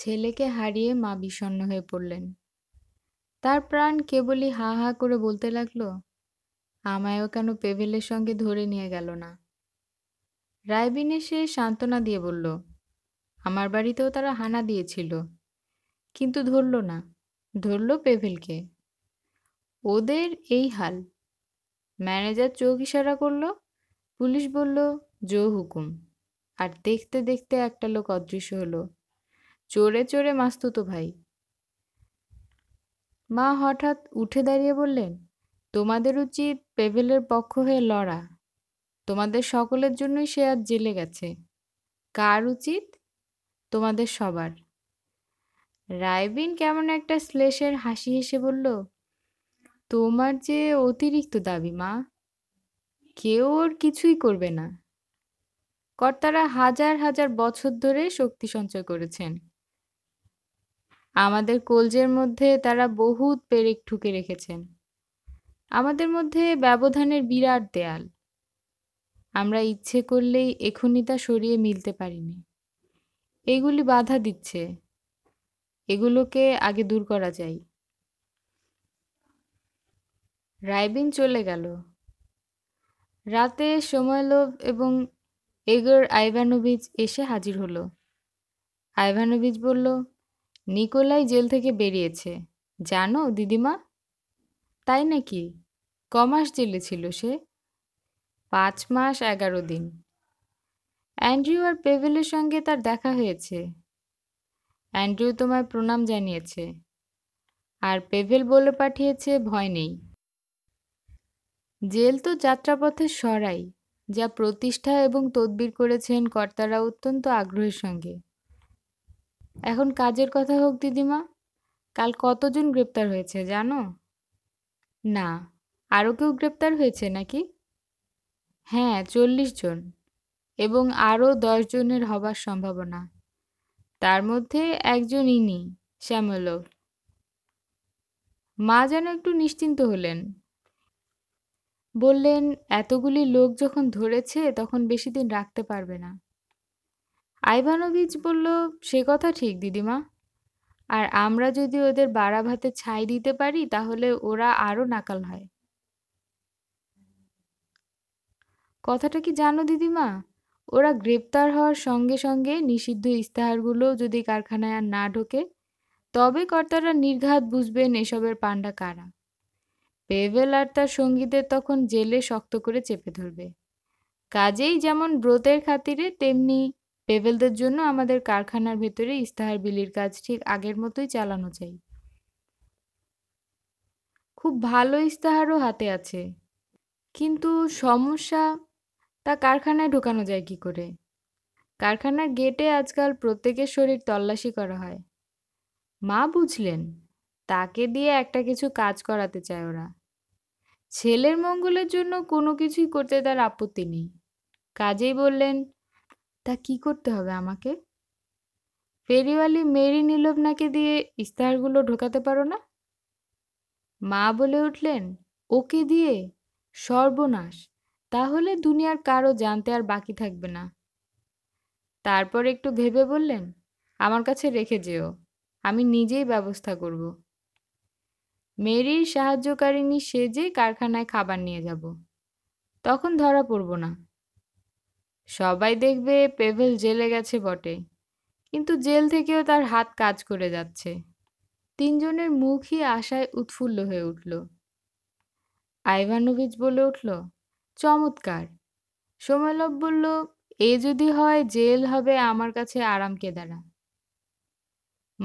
ছেলেকে হারিয়ে মা বিষণ্ণ হয়ে পড়লেন তার প্রাণ কেবলই হা হা করে বলতে লাগলো আমায়ও কেন পেভেলের সঙ্গে ধরে নিয়ে গেল না রায়বিন এসে সান্ত্বনা দিয়ে বলল আমার বাড়িতেও তারা হানা দিয়েছিল কিন্তু ধরল না ধরল পেভেলকে ওদের এই হাল ম্যানেজার চোখ ইশারা করলো পুলিশ বলল জো হুকুম আর দেখতে দেখতে একটা লোক অদৃশ্য হলো চোরে চোরে মাস্তু তো ভাই মা হঠাৎ উঠে দাঁড়িয়ে বললেন তোমাদের উচিত পেভেলের পক্ষ হয়ে লড়া তোমাদের সকলের জন্যই সে আজ জেলে গেছে কার উচিত তোমাদের সবার রায়বিন কেমন একটা শ্লেষের হাসি হেসে বলল তোমার যে অতিরিক্ত দাবি মা কেউ ওর কিছুই করবে না কর্তারা হাজার হাজার বছর ধরে শক্তি সঞ্চয় করেছেন আমাদের কলজের মধ্যে তারা বহুত পেরেক ঠুকে রেখেছেন আমাদের মধ্যে ব্যবধানের বিরাট দেয়াল আমরা ইচ্ছে করলেই এখনই তা সরিয়ে মিলতে পারিনি এগুলি বাধা দিচ্ছে এগুলোকে আগে দূর করা যায় রাইবিন চলে গেল রাতে সময়লোভ এবং এগর আইভানোভিচ এসে হাজির হলো আইভানোভিচ বলল নিকোলাই জেল থেকে বেরিয়েছে জানো দিদিমা তাই নাকি কমাস জেলে ছিল সে পাঁচ মাস এগারো দিন অ্যান্ড্রিউ আর পেভেলের সঙ্গে তার দেখা হয়েছে অ্যান্ড্রিউ তোমায় প্রণাম জানিয়েছে আর পেভেল বলে পাঠিয়েছে ভয় নেই জেল তো যাত্রাপথে সরাই যা প্রতিষ্ঠা এবং তদবির করেছেন কর্তারা অত্যন্ত আগ্রহের সঙ্গে এখন কাজের কথা হোক দিদিমা কাল কতজন গ্রেপ্তার হয়েছে জানো না আরও কেউ গ্রেপ্তার হয়েছে নাকি হ্যাঁ চল্লিশ জন এবং আরও দশ জনের হবার সম্ভাবনা তার মধ্যে একজন ইনি শ্যামল মা যেন একটু নিশ্চিন্ত হলেন বললেন এতগুলি লোক যখন ধরেছে তখন বেশি দিন রাখতে পারবে না আইভানোভিচ বলল সে কথা ঠিক দিদিমা আর আমরা যদি ওদের বাড়া ভাতে ছাই দিতে পারি তাহলে ওরা আরও নাকাল হয় কথাটা কি জানো দিদিমা ওরা গ্রেপ্তার হওয়ার সঙ্গে সঙ্গে নিষিদ্ধ ইস্তাহারগুলো যদি কারখানায় আর না ঢোকে তবে কর্তারা নির্ঘাত বুঝবেন এসবের পাণ্ডা কারা পেভেল আর তার সঙ্গীদের তখন জেলে শক্ত করে চেপে ধরবে কাজেই যেমন ব্রতের খাতিরে তেমনি লেভেলদের জন্য আমাদের কারখানার ভেতরে ইস্তাহার বিলির কাজ ঠিক আগের মতোই চালানো চাই খুব ভালো ইস্তাহারও হাতে আছে কিন্তু সমস্যা তা কারখানায় ঢোকানো যায় কি করে কারখানার গেটে আজকাল প্রত্যেকের শরীর তল্লাশি করা হয় মা বুঝলেন তাকে দিয়ে একটা কিছু কাজ করাতে চায় ওরা ছেলের মঙ্গলের জন্য কোনো কিছুই করতে তার আপত্তি নেই কাজেই বললেন তা কি করতে হবে আমাকে ফেরিওয়ালি মেরি নীলবনাকে দিয়ে ইস্তাহারগুলো ঢোকাতে পারো না মা বলে উঠলেন ওকে দিয়ে সর্বনাশ তাহলে দুনিয়ার কারো জানতে আর বাকি থাকবে না তারপর একটু ভেবে বললেন আমার কাছে রেখে যেও আমি নিজেই ব্যবস্থা করব মেরির সাহায্যকারিনী সেজে কারখানায় খাবার নিয়ে যাব তখন ধরা পড়ব না সবাই দেখবে পেভেল জেলে গেছে বটে কিন্তু জেল থেকেও তার হাত কাজ করে যাচ্ছে তিনজনের মুখই আশায় উৎফুল্ল হয়ে উঠল আইভানোভিচ বলে উঠল চমৎকার সোমলভ বলল এ যদি হয় জেল হবে আমার কাছে আরাম কেদারা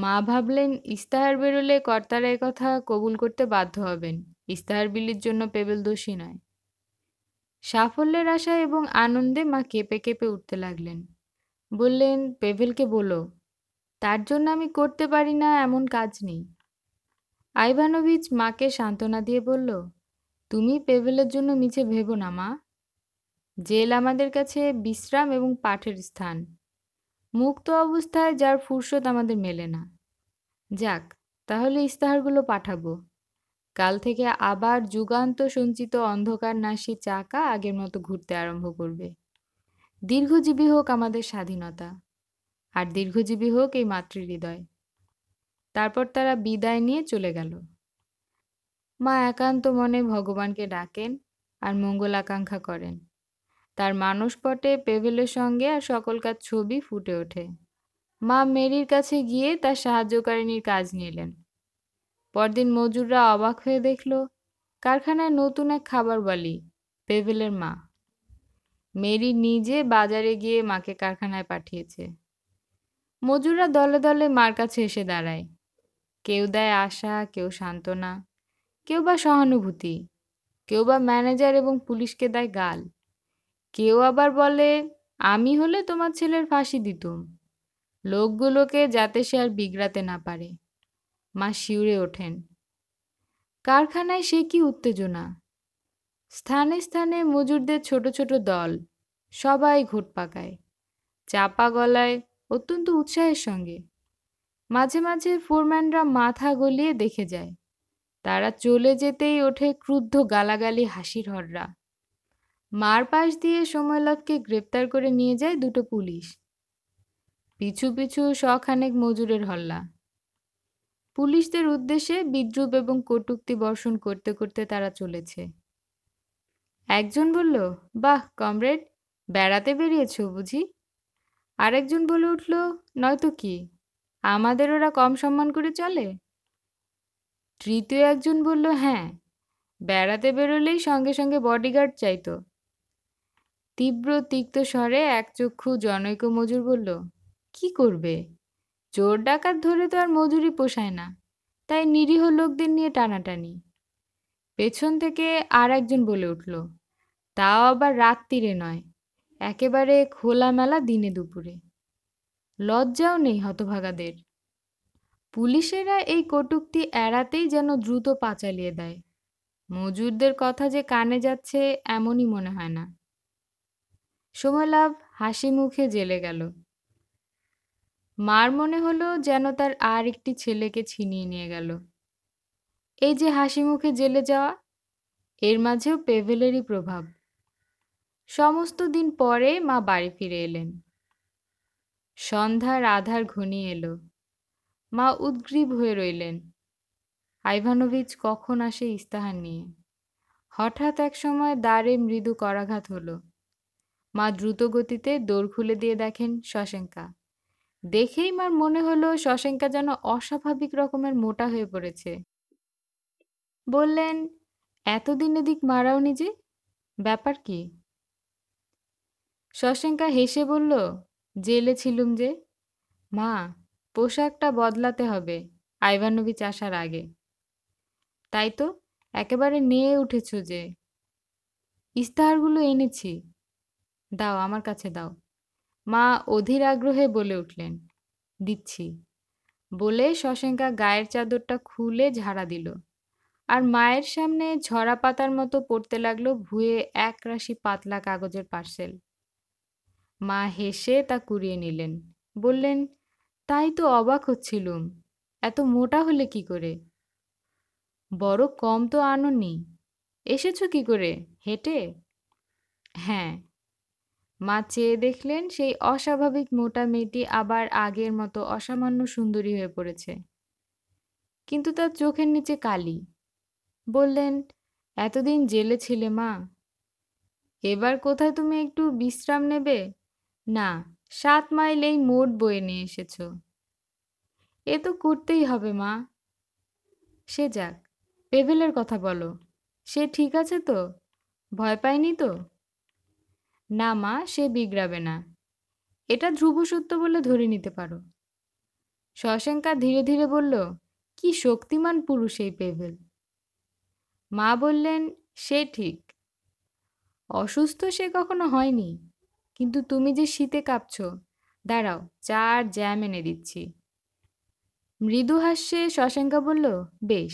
মা ভাবলেন ইস্তাহার বেরোলে কর্তারা কথা কবুল করতে বাধ্য হবেন ইস্তাহার বিলির জন্য পেবেল দোষী নয় সাফল্যের আশা এবং আনন্দে মা কেঁপে কেঁপে উঠতে লাগলেন বললেন পেভেলকে বলো তার জন্য আমি করতে পারি না এমন কাজ নেই আইভানোভিচ মাকে সান্ত্বনা দিয়ে বলল তুমি পেভেলের জন্য মিছে ভেবো না মা জেল আমাদের কাছে বিশ্রাম এবং পাঠের স্থান মুক্ত অবস্থায় যার ফুরসত আমাদের মেলে না যাক তাহলে ইস্তাহারগুলো পাঠাবো কাল থেকে আবার যুগান্ত সঞ্চিত অন্ধকার নাশি চাকা আগের মতো ঘুরতে আরম্ভ করবে দীর্ঘজীবী হোক আমাদের স্বাধীনতা আর দীর্ঘজীবী হোক এই মাতৃহৃদয় তারপর তারা বিদায় নিয়ে চলে গেল মা একান্ত মনে ভগবানকে ডাকেন আর মঙ্গল আকাঙ্ক্ষা করেন তার মানসপটে পেভেলের সঙ্গে আর সকলকার ছবি ফুটে ওঠে মা মেরির কাছে গিয়ে তার সাহায্যকারিনীর কাজ নিলেন পরদিন মজুররা অবাক হয়ে দেখল কারখানায় নতুন এক খাবার বলি পেভেলের মা মেরি নিজে বাজারে গিয়ে মাকে কারখানায় পাঠিয়েছে মজুররা দলে দলে মার কাছে এসে দাঁড়ায় কেউ দেয় আশা কেউ সান্ত্বনা কেউ বা সহানুভূতি কেউ বা ম্যানেজার এবং পুলিশকে দেয় গাল কেউ আবার বলে আমি হলে তোমার ছেলের ফাঁসি দিতুম লোকগুলোকে যাতে সে আর বিগড়াতে না পারে মা শিউরে ওঠেন কারখানায় সে কি উত্তেজনা স্থানে স্থানে মজুরদের ছোট ছোট দল সবাই ঘোট পাকায় চাপা গলায় অত্যন্ত উৎসাহের সঙ্গে মাঝে মাঝে ফোরম্যানরা মাথা গলিয়ে দেখে যায় তারা চলে যেতেই ওঠে ক্রুদ্ধ গালাগালি হাসির হররা মার পাশ দিয়ে সময়লাভকে গ্রেপ্তার করে নিয়ে যায় দুটো পুলিশ পিছু পিছু শখানেক মজুরের হল্লা পুলিশদের উদ্দেশ্যে বিদ্রুপ এবং কটুক্তি বর্ষণ করতে করতে তারা চলেছে একজন বলল বাহ কমরেড বেড়াতে বেরিয়েছ বুঝি আরেকজন বলে উঠল নয়তো কি আমাদের ওরা কম সম্মান করে চলে তৃতীয় একজন বলল হ্যাঁ বেড়াতে বেরোলেই সঙ্গে সঙ্গে বডিগার্ড চাইতো তীব্র তিক্ত স্বরে এক চক্ষু জনৈক মজুর বলল কি করবে চোর ডাকাত ধরে তো আর মজুরি পোষায় না তাই নিরীহ লোকদের নিয়ে টানাটানি পেছন থেকে আর একজন বলে উঠল তাও আবার রাত তীরে নয় একেবারে খোলামেলা দিনে দুপুরে লজ্জাও নেই হতভাগাদের পুলিশেরা এই কটুক্তি এড়াতেই যেন দ্রুত পা চালিয়ে দেয় মজুরদের কথা যে কানে যাচ্ছে এমনই মনে হয় না সময়লাভ হাসি মুখে জেলে গেল মা'র মনে হলো যেন তার আর একটি ছেলেকে ছিনিয়ে নিয়ে গেল। এই যে হাসি মুখে জেলে যাওয়া, এর মাঝেও পেভেলেরই প্রভাব। সমস্ত দিন পরে মা বাড়ি ফিরে এলেন। সন্ধ্যার আধার ঘনি এল। মা উদগ্রীব হয়ে রইলেন। আইভানোভিচ কখন আসে ইস্তাহার নিয়ে। হঠাৎ এক সময় দ্বারে মৃদু করাঘাত হল। মা দ্রুত গতিতে দৌড় খুলে দিয়ে দেখেন সশেঙ্কা। দেখেই আমার মনে হলো শশাঙ্কা যেন অস্বাভাবিক রকমের মোটা হয়ে পড়েছে বললেন এতদিন এদিক মারাও নিজে ব্যাপার কি শশাঙ্কা হেসে বলল জেলে ছিলুম যে মা পোশাকটা বদলাতে হবে আইভানবিচ আসার আগে তাই তো একেবারে নিয়ে উঠেছ যে ইস্তাহারগুলো এনেছি দাও আমার কাছে দাও মা অধীর আগ্রহে বলে উঠলেন দিচ্ছি বলে শশঙ্কা গায়ের চাদরটা খুলে ঝাড়া দিল আর মায়ের সামনে ঝরা পাতার মতো পড়তে লাগলো ভুয়ে এক রাশি পাতলা কাগজের পার্সেল মা হেসে তা কুড়িয়ে নিলেন বললেন তাই তো অবাক হচ্ছিলুম এত মোটা হলে কি করে বড় কম তো নি এসেছো কি করে হেঁটে হ্যাঁ মা চেয়ে দেখলেন সেই অস্বাভাবিক মোটা মেয়েটি আবার আগের মতো অসামান্য সুন্দরী হয়ে পড়েছে কিন্তু তার চোখের নিচে কালি বললেন এতদিন জেলে ছিলে মা এবার কোথায় তুমি একটু বিশ্রাম নেবে না সাত মাইল এই মোট বয়ে নিয়ে এসেছ এ তো করতেই হবে মা সে যাক পেভেলের কথা বলো সে ঠিক আছে তো ভয় পায়নি তো না মা সে বিগড়াবে না এটা ধ্রুব সত্য বলে ধরে নিতে পারো শশঙ্কা ধীরে ধীরে বলল কি শক্তিমান পুরুষ এই পেভেল মা বললেন সে ঠিক অসুস্থ সে কখনো হয়নি কিন্তু তুমি যে শীতে কাঁপছ দাঁড়াও চার জ্যাম এনে দিচ্ছি মৃদু হাস্যে শশাঙ্কা বলল বেশ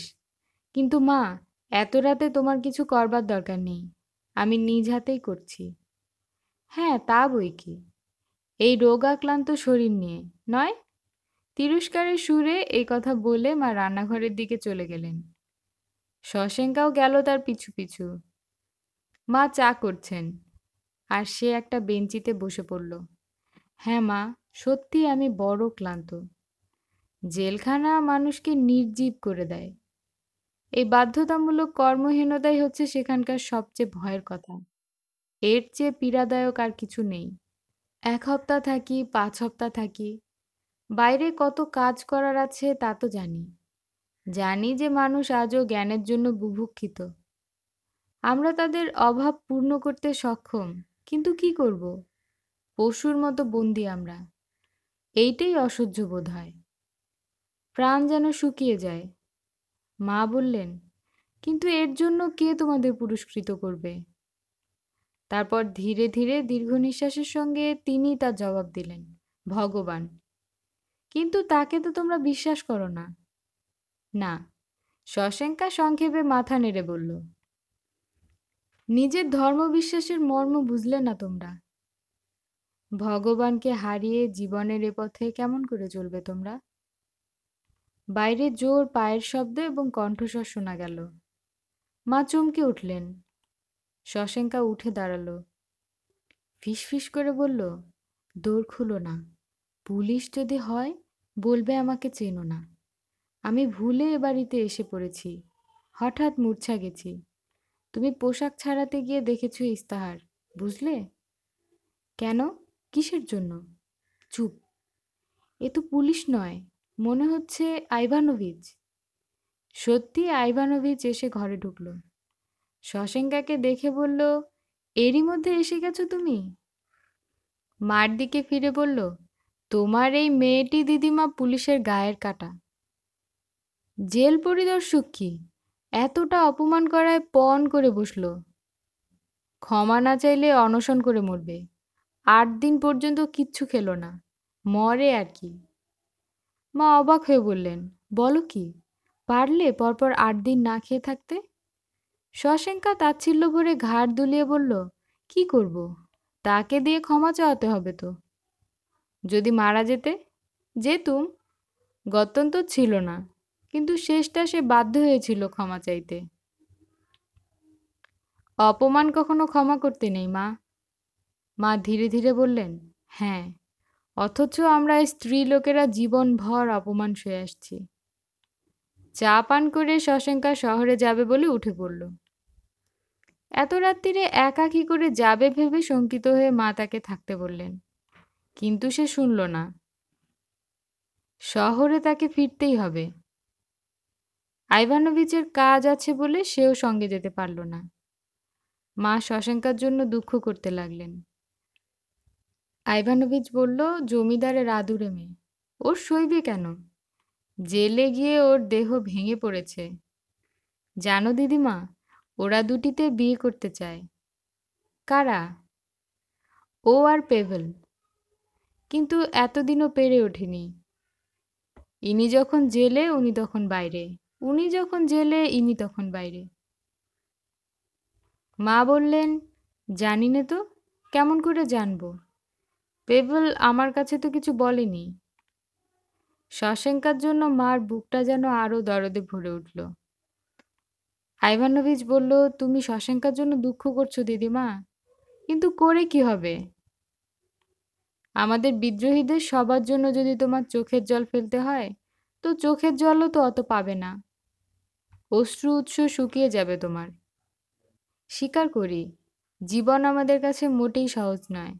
কিন্তু মা এত রাতে তোমার কিছু করবার দরকার নেই আমি নিজ হাতেই করছি হ্যাঁ তা বই কি এই রোগাক্লান্ত শরীর নিয়ে নয় তিরস্কারের সুরে এই কথা বলে মা রান্নাঘরের দিকে চলে গেলেন শশেঙ্কাও গেল তার পিছু পিছু মা চা করছেন আর সে একটা বেঞ্চিতে বসে পড়ল হ্যাঁ মা সত্যি আমি বড় ক্লান্ত জেলখানা মানুষকে নির্জীব করে দেয় এই বাধ্যতামূলক কর্মহীনতাই হচ্ছে সেখানকার সবচেয়ে ভয়ের কথা এর চেয়ে পীড়াদায়ক আর কিছু নেই এক হপ্তাহ থাকি পাঁচ হপ্তাহ থাকি বাইরে কত কাজ করার আছে তা তো জানি জানি যে মানুষ আজও জ্ঞানের জন্য বুভুক্ষিত আমরা তাদের অভাব পূর্ণ করতে সক্ষম কিন্তু কি করব পশুর মতো বন্দি আমরা এইটাই অসহ্য বোধ হয় প্রাণ যেন শুকিয়ে যায় মা বললেন কিন্তু এর জন্য কে তোমাদের পুরস্কৃত করবে তারপর ধীরে ধীরে দীর্ঘ নিঃশ্বাসের সঙ্গে তিনি তার জবাব দিলেন ভগবান কিন্তু তাকে তো তোমরা বিশ্বাস করো না না শশঙ্কা সংক্ষেপে মাথা নেড়ে বলল নিজের ধর্মবিশ্বাসের মর্ম বুঝলে না তোমরা ভগবানকে হারিয়ে জীবনের এ পথে কেমন করে চলবে তোমরা বাইরে জোর পায়ের শব্দ এবং কণ্ঠস্বর শোনা গেল মা চমকে উঠলেন শশঙ্কা উঠে ফিস ফিসফিস করে বলল দৌড় খুলো না পুলিশ যদি হয় বলবে আমাকে চেনো না আমি ভুলে এ বাড়িতে এসে পড়েছি হঠাৎ মূর্ছা গেছি তুমি পোশাক ছাড়াতে গিয়ে দেখেছ ইস্তাহার বুঝলে কেন কিসের জন্য চুপ এ তো পুলিশ নয় মনে হচ্ছে আইভানোভিচ সত্যি আইভানোভিচ এসে ঘরে ঢুকলো শশেঙ্কাকে দেখে বলল এরই মধ্যে এসে গেছো তুমি মার দিকে ফিরে বলল তোমার এই মেয়েটি দিদিমা পুলিশের গায়ের কাটা জেল পরিদর্শক কি এতটা অপমান করায় পণ করে বসল ক্ষমা না চাইলে অনশন করে মরবে আট দিন পর্যন্ত কিচ্ছু খেলো না মরে আর কি মা অবাক হয়ে বললেন বলো কি পারলে পরপর আট দিন না খেয়ে থাকতে সশেঙ্কা তাচ্ছিল্য ভরে ঘাড় দুলিয়ে বলল কি করব। তাকে দিয়ে ক্ষমা চাওয়াতে হবে তো যদি মারা যেতে যেতুম গত্যন্ত ছিল না কিন্তু শেষটা সে বাধ্য হয়েছিল ক্ষমা চাইতে অপমান কখনো ক্ষমা করতে নেই মা মা ধীরে ধীরে বললেন হ্যাঁ অথচ আমরা স্ত্রী লোকেরা জীবনভর অপমান শুয়ে আসছি চা পান করে শশঙ্কা শহরে যাবে বলে উঠে পড়ল এত রাত্রিরে একা কি করে যাবে ভেবে শঙ্কিত হয়ে মা তাকে থাকতে বললেন কিন্তু সে শুনল না শহরে তাকে ফিরতেই হবে আইভানোভিচের কাজ আছে বলে সেও সঙ্গে যেতে পারল না মা শশাঙ্কার জন্য দুঃখ করতে লাগলেন আইভানোভিচ বলল জমিদারের আদুরে মেয়ে ওর সইবে কেন জেলে গিয়ে ওর দেহ ভেঙে পড়েছে জানো দিদিমা ওরা দুটিতে বিয়ে করতে চায় কারা ও আর পেভেল কিন্তু এতদিনও পেরে ওঠেনি ইনি যখন জেলে উনি তখন বাইরে উনি যখন জেলে ইনি তখন বাইরে মা বললেন জানি না তো কেমন করে জানবো পেভেল আমার কাছে তো কিছু বলেনি শশাঙ্কার জন্য মার বুকটা যেন আরও দরদে ভরে উঠল আইভানোভিচ বলল, "তুমি শশাঙ্কার জন্য দুঃখ করছো দিদিমা। কিন্তু করে কি হবে? আমাদের বিদ্রোহীদের সবার জন্য যদি তোমার চোখের জল ফেলতে হয়, তো চোখের জলও তো অত পাবে না। অশ্রু উৎস শুকিয়ে যাবে তোমার।" স্বীকার করি, জীবন আমাদের কাছে মোটেই সহজ নয়।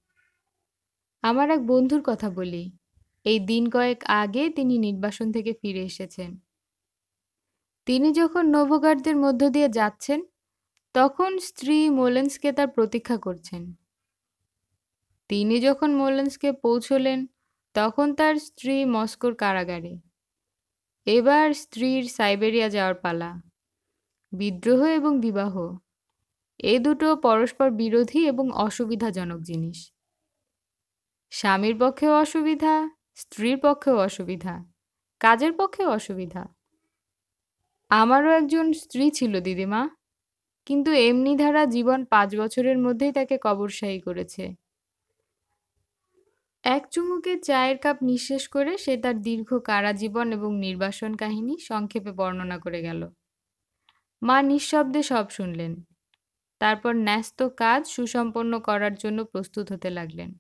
আমার এক বন্ধুর কথা বলি। এই দিন কয়েক আগে তিনি নির্বাসন থেকে ফিরে এসেছেন। তিনি যখন নভোগার্ডদের মধ্য দিয়ে যাচ্ছেন তখন স্ত্রী মোলেন্সকে তার প্রতীক্ষা করছেন তিনি যখন মোলেন্সকে পৌঁছলেন তখন তার স্ত্রী মস্কোর কারাগারে এবার স্ত্রীর সাইবেরিয়া যাওয়ার পালা বিদ্রোহ এবং বিবাহ এ দুটো পরস্পর বিরোধী এবং অসুবিধাজনক জিনিস স্বামীর পক্ষেও অসুবিধা স্ত্রীর পক্ষেও অসুবিধা কাজের পক্ষেও অসুবিধা আমারও একজন স্ত্রী ছিল দিদিমা কিন্তু এমনি ধারা জীবন পাঁচ বছরের মধ্যেই তাকে কবরশায়ী করেছে এক চুমুকে চায়ের কাপ নিঃশেষ করে সে তার দীর্ঘ কারা জীবন এবং নির্বাসন কাহিনী সংক্ষেপে বর্ণনা করে গেল মা নিঃশব্দে সব শুনলেন তারপর ন্যস্ত কাজ সুসম্পন্ন করার জন্য প্রস্তুত হতে লাগলেন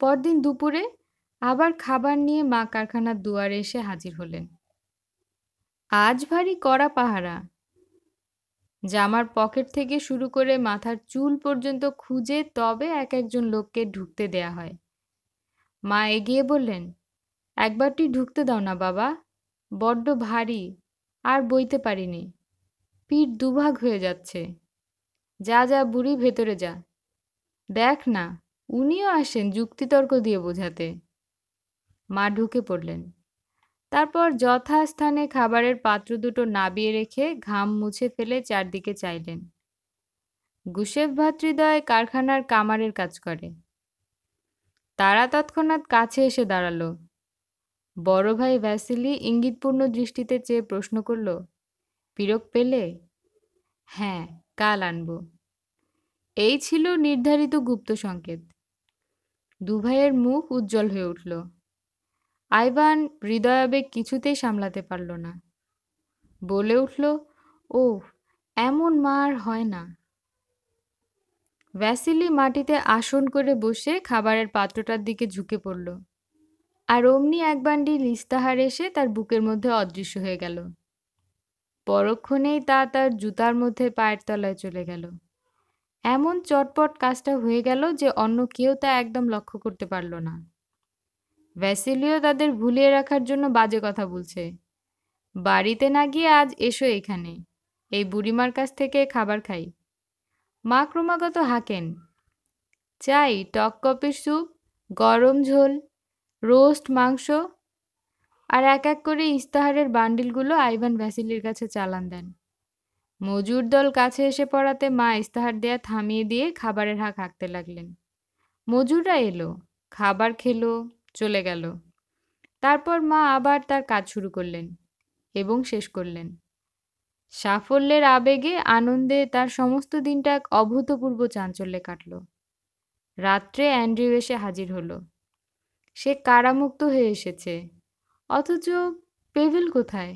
পরদিন দুপুরে আবার খাবার নিয়ে মা কারখানার দুয়ারে এসে হাজির হলেন আজ ভারী কড়া পাহারা জামার পকেট থেকে শুরু করে মাথার চুল পর্যন্ত খুঁজে তবে এক একজন লোককে ঢুকতে দেয়া হয় মা এগিয়ে বললেন একবারটি ঢুকতে দাও না বাবা বড্ড ভারী আর বইতে পারিনি পিঠ দুভাগ হয়ে যাচ্ছে যা যা বুড়ি ভেতরে যা দেখ না উনিও আসেন যুক্তিতর্ক দিয়ে বোঝাতে মা ঢুকে পড়লেন তারপর যথাস্থানে খাবারের পাত্র দুটো নাবিয়ে রেখে ঘাম মুছে ফেলে চারদিকে চাইলেন গুশেফ ভাতৃদয় কারখানার কামারের কাজ করে তারা তৎক্ষণাৎ কাছে এসে দাঁড়াল বড় ভাই ভ্যাসিলি ইঙ্গিতপূর্ণ দৃষ্টিতে চেয়ে প্রশ্ন করল পিরক পেলে হ্যাঁ কাল আনব এই ছিল নির্ধারিত গুপ্ত সংকেত দুভাইয়ের মুখ উজ্জ্বল হয়ে উঠল আইভান হৃদয়াবেগ কিছুতেই সামলাতে পারল না বলে উঠল ও এমন মার হয় না ভ্যাসিলি মাটিতে আসন করে বসে খাবারের পাত্রটার দিকে ঝুঁকে পড়ল আর অমনি এক বান্ডি নিস্তাহার এসে তার বুকের মধ্যে অদৃশ্য হয়ে গেল পরক্ষণেই তা তার জুতার মধ্যে পায়ের তলায় চলে গেল এমন চটপট কাজটা হয়ে গেল যে অন্য কেউ তা একদম লক্ষ্য করতে পারল না ভ্যাসেলিও তাদের ভুলিয়ে রাখার জন্য বাজে কথা বলছে বাড়িতে না গিয়ে আজ এসো এখানে এই বুড়িমার কাছ থেকে খাবার খাই মা ক্রমাগত হাঁকেন চাই টক কপির স্যুপ গরম ঝোল রোস্ট মাংস আর এক এক করে ইস্তাহারের বান্ডিলগুলো আইভান ভ্যাসিলির কাছে চালান দেন মজুর দল কাছে এসে পড়াতে মা ইস্তাহার দেয়া থামিয়ে দিয়ে খাবারের হাঁক হাঁকতে লাগলেন মজুররা এলো খাবার খেলো চলে গেল তারপর মা আবার তার কাজ শুরু করলেন এবং শেষ করলেন সাফল্যের আবেগে আনন্দে তার সমস্ত দিনটা অভূতপূর্ব চাঞ্চল্যে কাটল রাত্রে অ্যান্ড্রিউ এসে হাজির হলো সে কারামুক্ত হয়ে এসেছে অথচ পেভেল কোথায়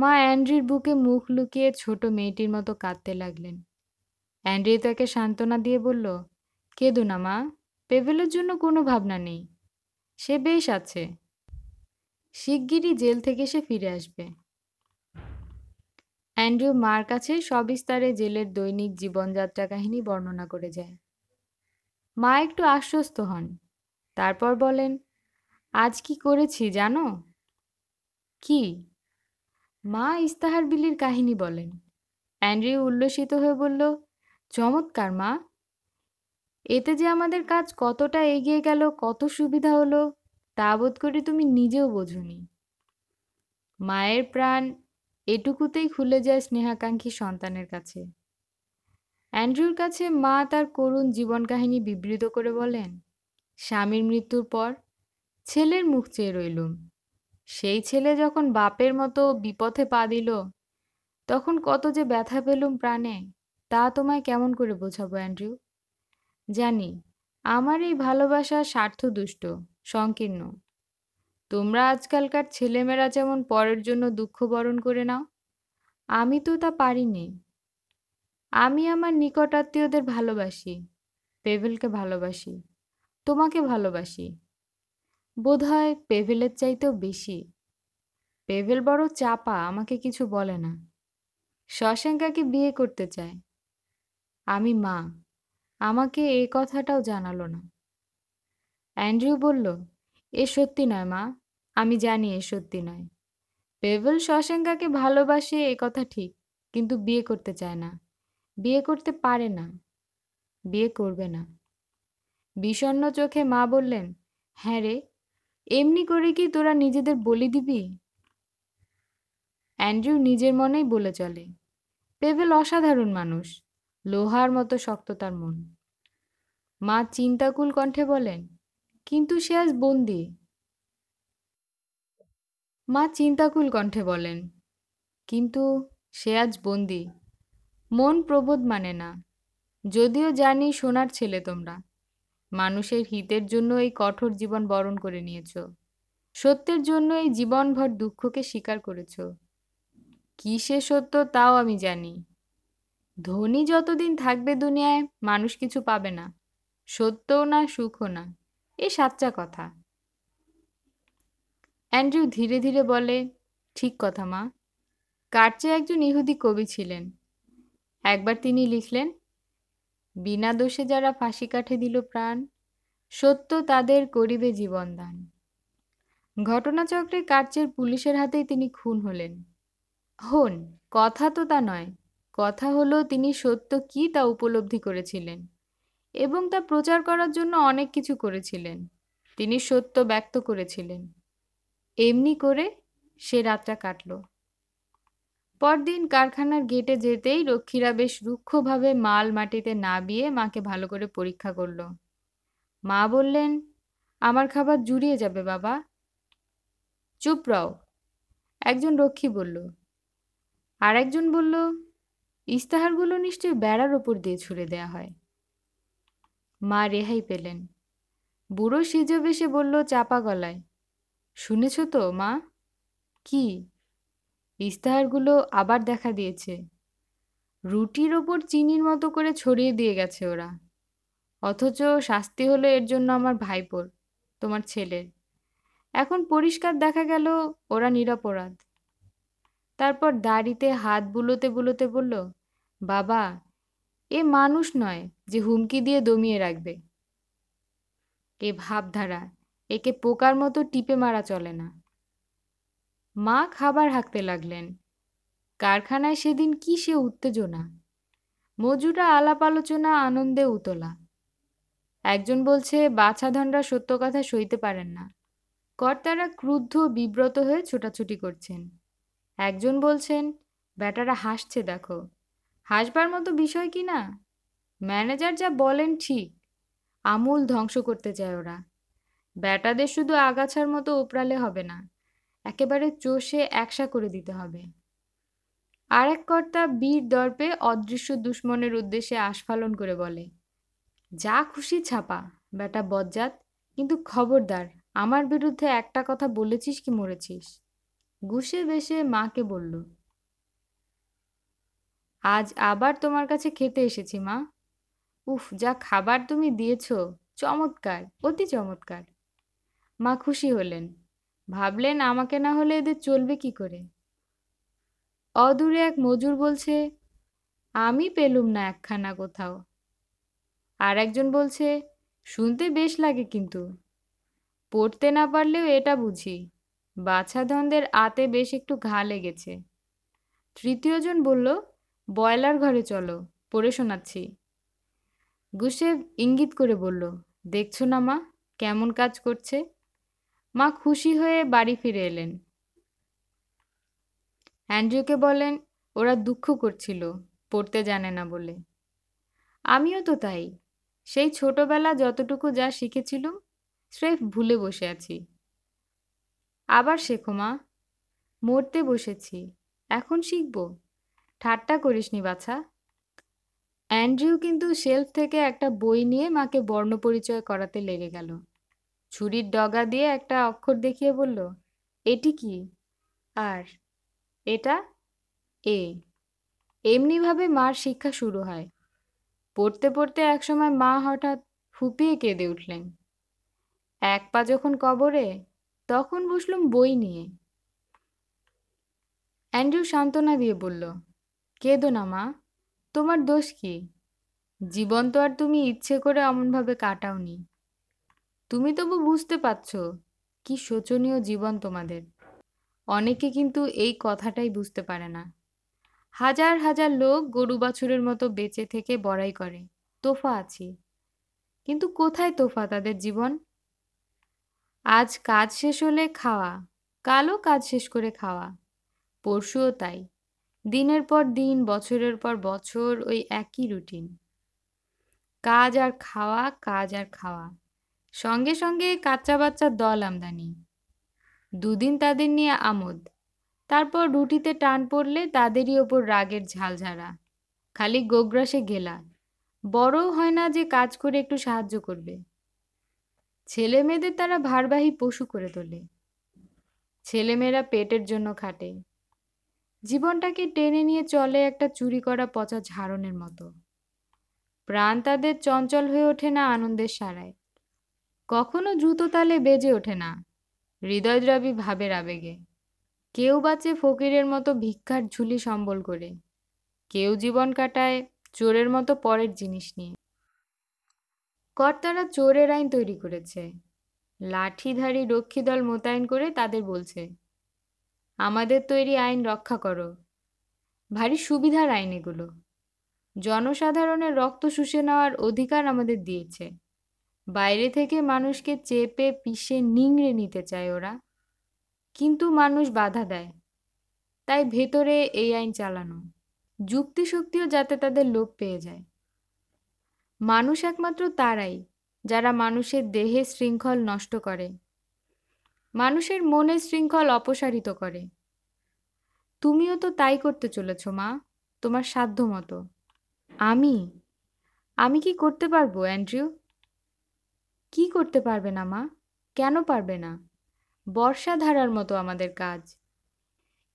মা অ্যান্ড্রির বুকে মুখ লুকিয়ে ছোট মেয়েটির মতো কাঁদতে লাগলেন অ্যান্ড্রি তাকে সান্ত্বনা দিয়ে বলল কেদো না মা পেভেলের জন্য কোনো ভাবনা নেই সে বেশ আছে শিগগিরই জেল থেকে সে ফিরে আসবে অ্যান্ড্রু মার কাছে সবিস্তারে জেলের দৈনিক জীবনযাত্রা কাহিনী বর্ণনা করে যায় মা একটু আশ্বস্ত হন তারপর বলেন আজ কি করেছি জানো কি মা ইস্তাহার বিলির কাহিনী বলেন অ্যান্ড্রিউ উল্লসিত হয়ে বলল চমৎকার মা এতে যে আমাদের কাজ কতটা এগিয়ে গেল কত সুবিধা হলো তা বোধ করি তুমি নিজেও বোঝনি মায়ের প্রাণ এটুকুতেই খুলে যায় স্নেহাকাঙ্ক্ষী সন্তানের কাছে অ্যান্ড্রুর কাছে মা তার করুণ জীবন কাহিনী বিবৃত করে বলেন স্বামীর মৃত্যুর পর ছেলের মুখ চেয়ে রইলুম সেই ছেলে যখন বাপের মতো বিপথে পা দিল তখন কত যে ব্যথা পেলুম প্রাণে তা তোমায় কেমন করে বোঝাবো অ্যান্ড্রিউ জানি আমার এই ভালোবাসা স্বার্থদুষ্ট সংকীর্ণ তোমরা আজকালকার ছেলেমেয়েরা যেমন পরের জন্য দুঃখ বরণ করে নাও আমি তো তা পারিনি আমি আমার নিকট আত্মীয়দের ভালোবাসি পেভেলকে ভালোবাসি তোমাকে ভালোবাসি বোধহয় পেভেলের চাইতেও বেশি পেভেল বড় চাপা আমাকে কিছু বলে না শশাঙ্কাকে বিয়ে করতে চায় আমি মা আমাকে এ কথাটাও জানালো না অ্যান্ড্রিউ বলল এ সত্যি নয় মা আমি জানি এ সত্যি নয় পেভেল শশাঙ্কাকে ভালোবাসে এ কথা ঠিক কিন্তু বিয়ে করতে চায় না বিয়ে করতে পারে না বিয়ে করবে না বিষণ্ন চোখে মা বললেন হ্যাঁ রে এমনি করে কি তোরা নিজেদের বলি দিবি অ্যান্ড্রিউ নিজের মনেই বলে চলে পেভেল অসাধারণ মানুষ লোহার মতো শক্ত তার মন মা চিন্তাকুল কণ্ঠে বলেন কিন্তু সে আজ বন্দি মা চিন্তাকুল কণ্ঠে বলেন কিন্তু সে আজ বন্দি মন প্রবোধ মানে না যদিও জানি সোনার ছেলে তোমরা মানুষের হিতের জন্য এই কঠোর জীবন বরণ করে নিয়েছ সত্যের জন্য এই জীবনভর দুঃখকে স্বীকার করেছ কি সে সত্য তাও আমি জানি ধনী যতদিন থাকবে দুনিয়ায় মানুষ কিছু পাবে না সত্যও না সুখও না এ সাচ্চা কথা অ্যান্ড্রিউ ধীরে ধীরে বলে ঠিক কথা মা কার্চে একজন ইহুদি কবি ছিলেন একবার তিনি লিখলেন বিনা দোষে যারা ফাঁসি কাঠে দিল প্রাণ সত্য তাদের করিবে জীবনদান ঘটনাচক্রে কার্চের পুলিশের হাতেই তিনি খুন হলেন হন কথা তো তা নয় কথা হলো তিনি সত্য কি তা উপলব্ধি করেছিলেন এবং তা প্রচার করার জন্য অনেক কিছু করেছিলেন তিনি সত্য ব্যক্ত করেছিলেন এমনি করে সে রাতটা কাটল পরদিন কারখানার গেটে যেতেই রক্ষীরা বেশ রুক্ষভাবে মাল মাটিতে নাবিয়ে মাকে ভালো করে পরীক্ষা করল মা বললেন আমার খাবার জুড়িয়ে যাবে বাবা চুপ রাও একজন রক্ষী বলল আর একজন বলল ইস্তাহারগুলো নিশ্চয়ই বেড়ার ওপর দিয়ে ছুড়ে দেয়া হয় মা রেহাই পেলেন বুড়ো সেজে এসে বলল চাপা গলায় শুনেছ তো মা কি ইস্তাহারগুলো আবার দেখা দিয়েছে রুটির ওপর চিনির মতো করে ছড়িয়ে দিয়ে গেছে ওরা অথচ শাস্তি হলো এর জন্য আমার ভাইপোর তোমার ছেলের এখন পরিষ্কার দেখা গেল ওরা নিরাপরাধ তারপর দাড়িতে হাত বুলোতে বুলোতে বলল বাবা এ মানুষ নয় যে হুমকি দিয়ে দমিয়ে রাখবে এ ভাবধারা একে পোকার মতো টিপে মারা চলে না মা খাবার হাঁকতে লাগলেন কারখানায় সেদিন কি সে উত্তেজনা মজুরা আলাপ আলোচনা আনন্দে উতলা একজন বলছে বাছাধনরা সত্য কথা সইতে পারেন না কর্তারা ক্রুদ্ধ বিব্রত হয়ে ছোটাছুটি করছেন একজন বলছেন ব্যাটারা হাসছে দেখো হাসবার মতো বিষয় কি না ম্যানেজার যা বলেন ঠিক আমূল ধ্বংস করতে চায় ওরা ব্যাটাদের শুধু আগাছার মতো ওপরালে হবে না একেবারে চষে একসা করে দিতে হবে আর এক কর্তা বীর দর্পে অদৃশ্য দুশ্মনের উদ্দেশ্যে আস্ফালন করে বলে যা খুশি ছাপা ব্যাটা বজ্জাত কিন্তু খবরদার আমার বিরুদ্ধে একটা কথা বলেছিস কি মরেছিস গুসে বেশে মাকে বলল আজ আবার তোমার কাছে খেতে এসেছি মা উফ যা খাবার তুমি দিয়েছ চমৎকার অতি চমৎকার মা খুশি হলেন ভাবলেন আমাকে না হলে এদের চলবে কি করে অদূরে এক মজুর বলছে আমি পেলুম না একখানা কোথাও আর একজন বলছে শুনতে বেশ লাগে কিন্তু পড়তে না পারলেও এটা বুঝি বাছাধনদের আতে বেশ একটু ঘা লেগেছে তৃতীয়জন বলল বয়লার ঘরে চলো পড়ে শোনাচ্ছি গুসেব ইঙ্গিত করে বলল দেখছো না মা কেমন কাজ করছে মা খুশি হয়ে বাড়ি ফিরে এলেন অ্যান্ড্রিউকে বলেন ওরা দুঃখ করছিল পড়তে জানে না বলে আমিও তো তাই সেই ছোটবেলা যতটুকু যা শিখেছিলুম স্রেফ ভুলে বসে আছি আবার শেখো মা মরতে বসেছি এখন শিখব ঠাট্টা করিসনি বাছা অ্যান্ড্রিউ কিন্তু শেলফ থেকে একটা বই নিয়ে মাকে বর্ণপরিচয় করাতে লেগে গেল ছুরির ডগা দিয়ে একটা অক্ষর দেখিয়ে বলল এটি কি আর এটা এ এমনিভাবে মার শিক্ষা শুরু হয় পড়তে পড়তে একসময় মা হঠাৎ ফুপিয়ে কেঁদে উঠলেন এক পা যখন কবরে তখন বসলুম বই নিয়ে অ্যান্ড্রু সান্ত্বনা দিয়ে বলল কেঁদো না মা তোমার দোষ কি জীবন তো আর তুমি ইচ্ছে করে অমনভাবে কাটাওনি তুমি তবু বুঝতে পারছ কি শোচনীয় জীবন তোমাদের অনেকে কিন্তু এই কথাটাই বুঝতে পারে না হাজার হাজার লোক গরু বাছুরের মতো বেঁচে থেকে বড়াই করে তোফা আছি কিন্তু কোথায় তোফা তাদের জীবন আজ কাজ শেষ হলে খাওয়া কালও কাজ শেষ করে খাওয়া পরশুও তাই দিনের পর দিন বছরের পর বছর ওই একই রুটিন কাজ আর খাওয়া কাজ আর খাওয়া সঙ্গে সঙ্গে কাচ্চা বাচ্চার দল আমদানি দুদিন তাদের নিয়ে আমোদ তারপর রুটিতে টান পড়লে তাদেরই ওপর রাগের ঝালঝাড়া খালি গোগ্রাসে গেলা বড়ও হয় না যে কাজ করে একটু সাহায্য করবে ছেলে মেয়েদের তারা ভারবাহী পশু করে তোলে ছেলেমেয়েরা পেটের জন্য খাটে জীবনটাকে টেনে নিয়ে চলে একটা চুরি করা পচা ঝাড়নের মতো প্রাণ তাদের চঞ্চল হয়ে ওঠে না আনন্দের সারায় কখনো দ্রুত তালে বেজে ওঠে না হৃদয়দ্রাবী ভাবের আবেগে কেউ বাঁচে ফকিরের মতো ভিক্ষার ঝুলি সম্বল করে কেউ জীবন কাটায় চোরের মতো পরের জিনিস নিয়ে কর্তারা চোরের আইন তৈরি করেছে লাঠিধারী রক্ষীদল মোতায়েন করে তাদের বলছে আমাদের তৈরি আইন রক্ষা করো ভারী সুবিধার আইন এগুলো জনসাধারণের রক্ত শুষে নেওয়ার অধিকার আমাদের দিয়েছে বাইরে থেকে মানুষকে চেপে পিষে নিংড়ে নিতে চায় ওরা কিন্তু মানুষ বাধা দেয় তাই ভেতরে এই আইন চালানো যুক্তিশক্তিও যাতে তাদের লোপ পেয়ে যায় মানুষ একমাত্র তারাই যারা মানুষের দেহে শৃঙ্খল নষ্ট করে মানুষের মনের শৃঙ্খল অপসারিত করে তুমিও তো তাই করতে চলেছ মা তোমার সাধ্য মতো আমি আমি কি করতে পারবো অ্যান্ড্রিউ কি করতে পারবে না মা কেন পারবে না বর্ষাধারার মতো আমাদের কাজ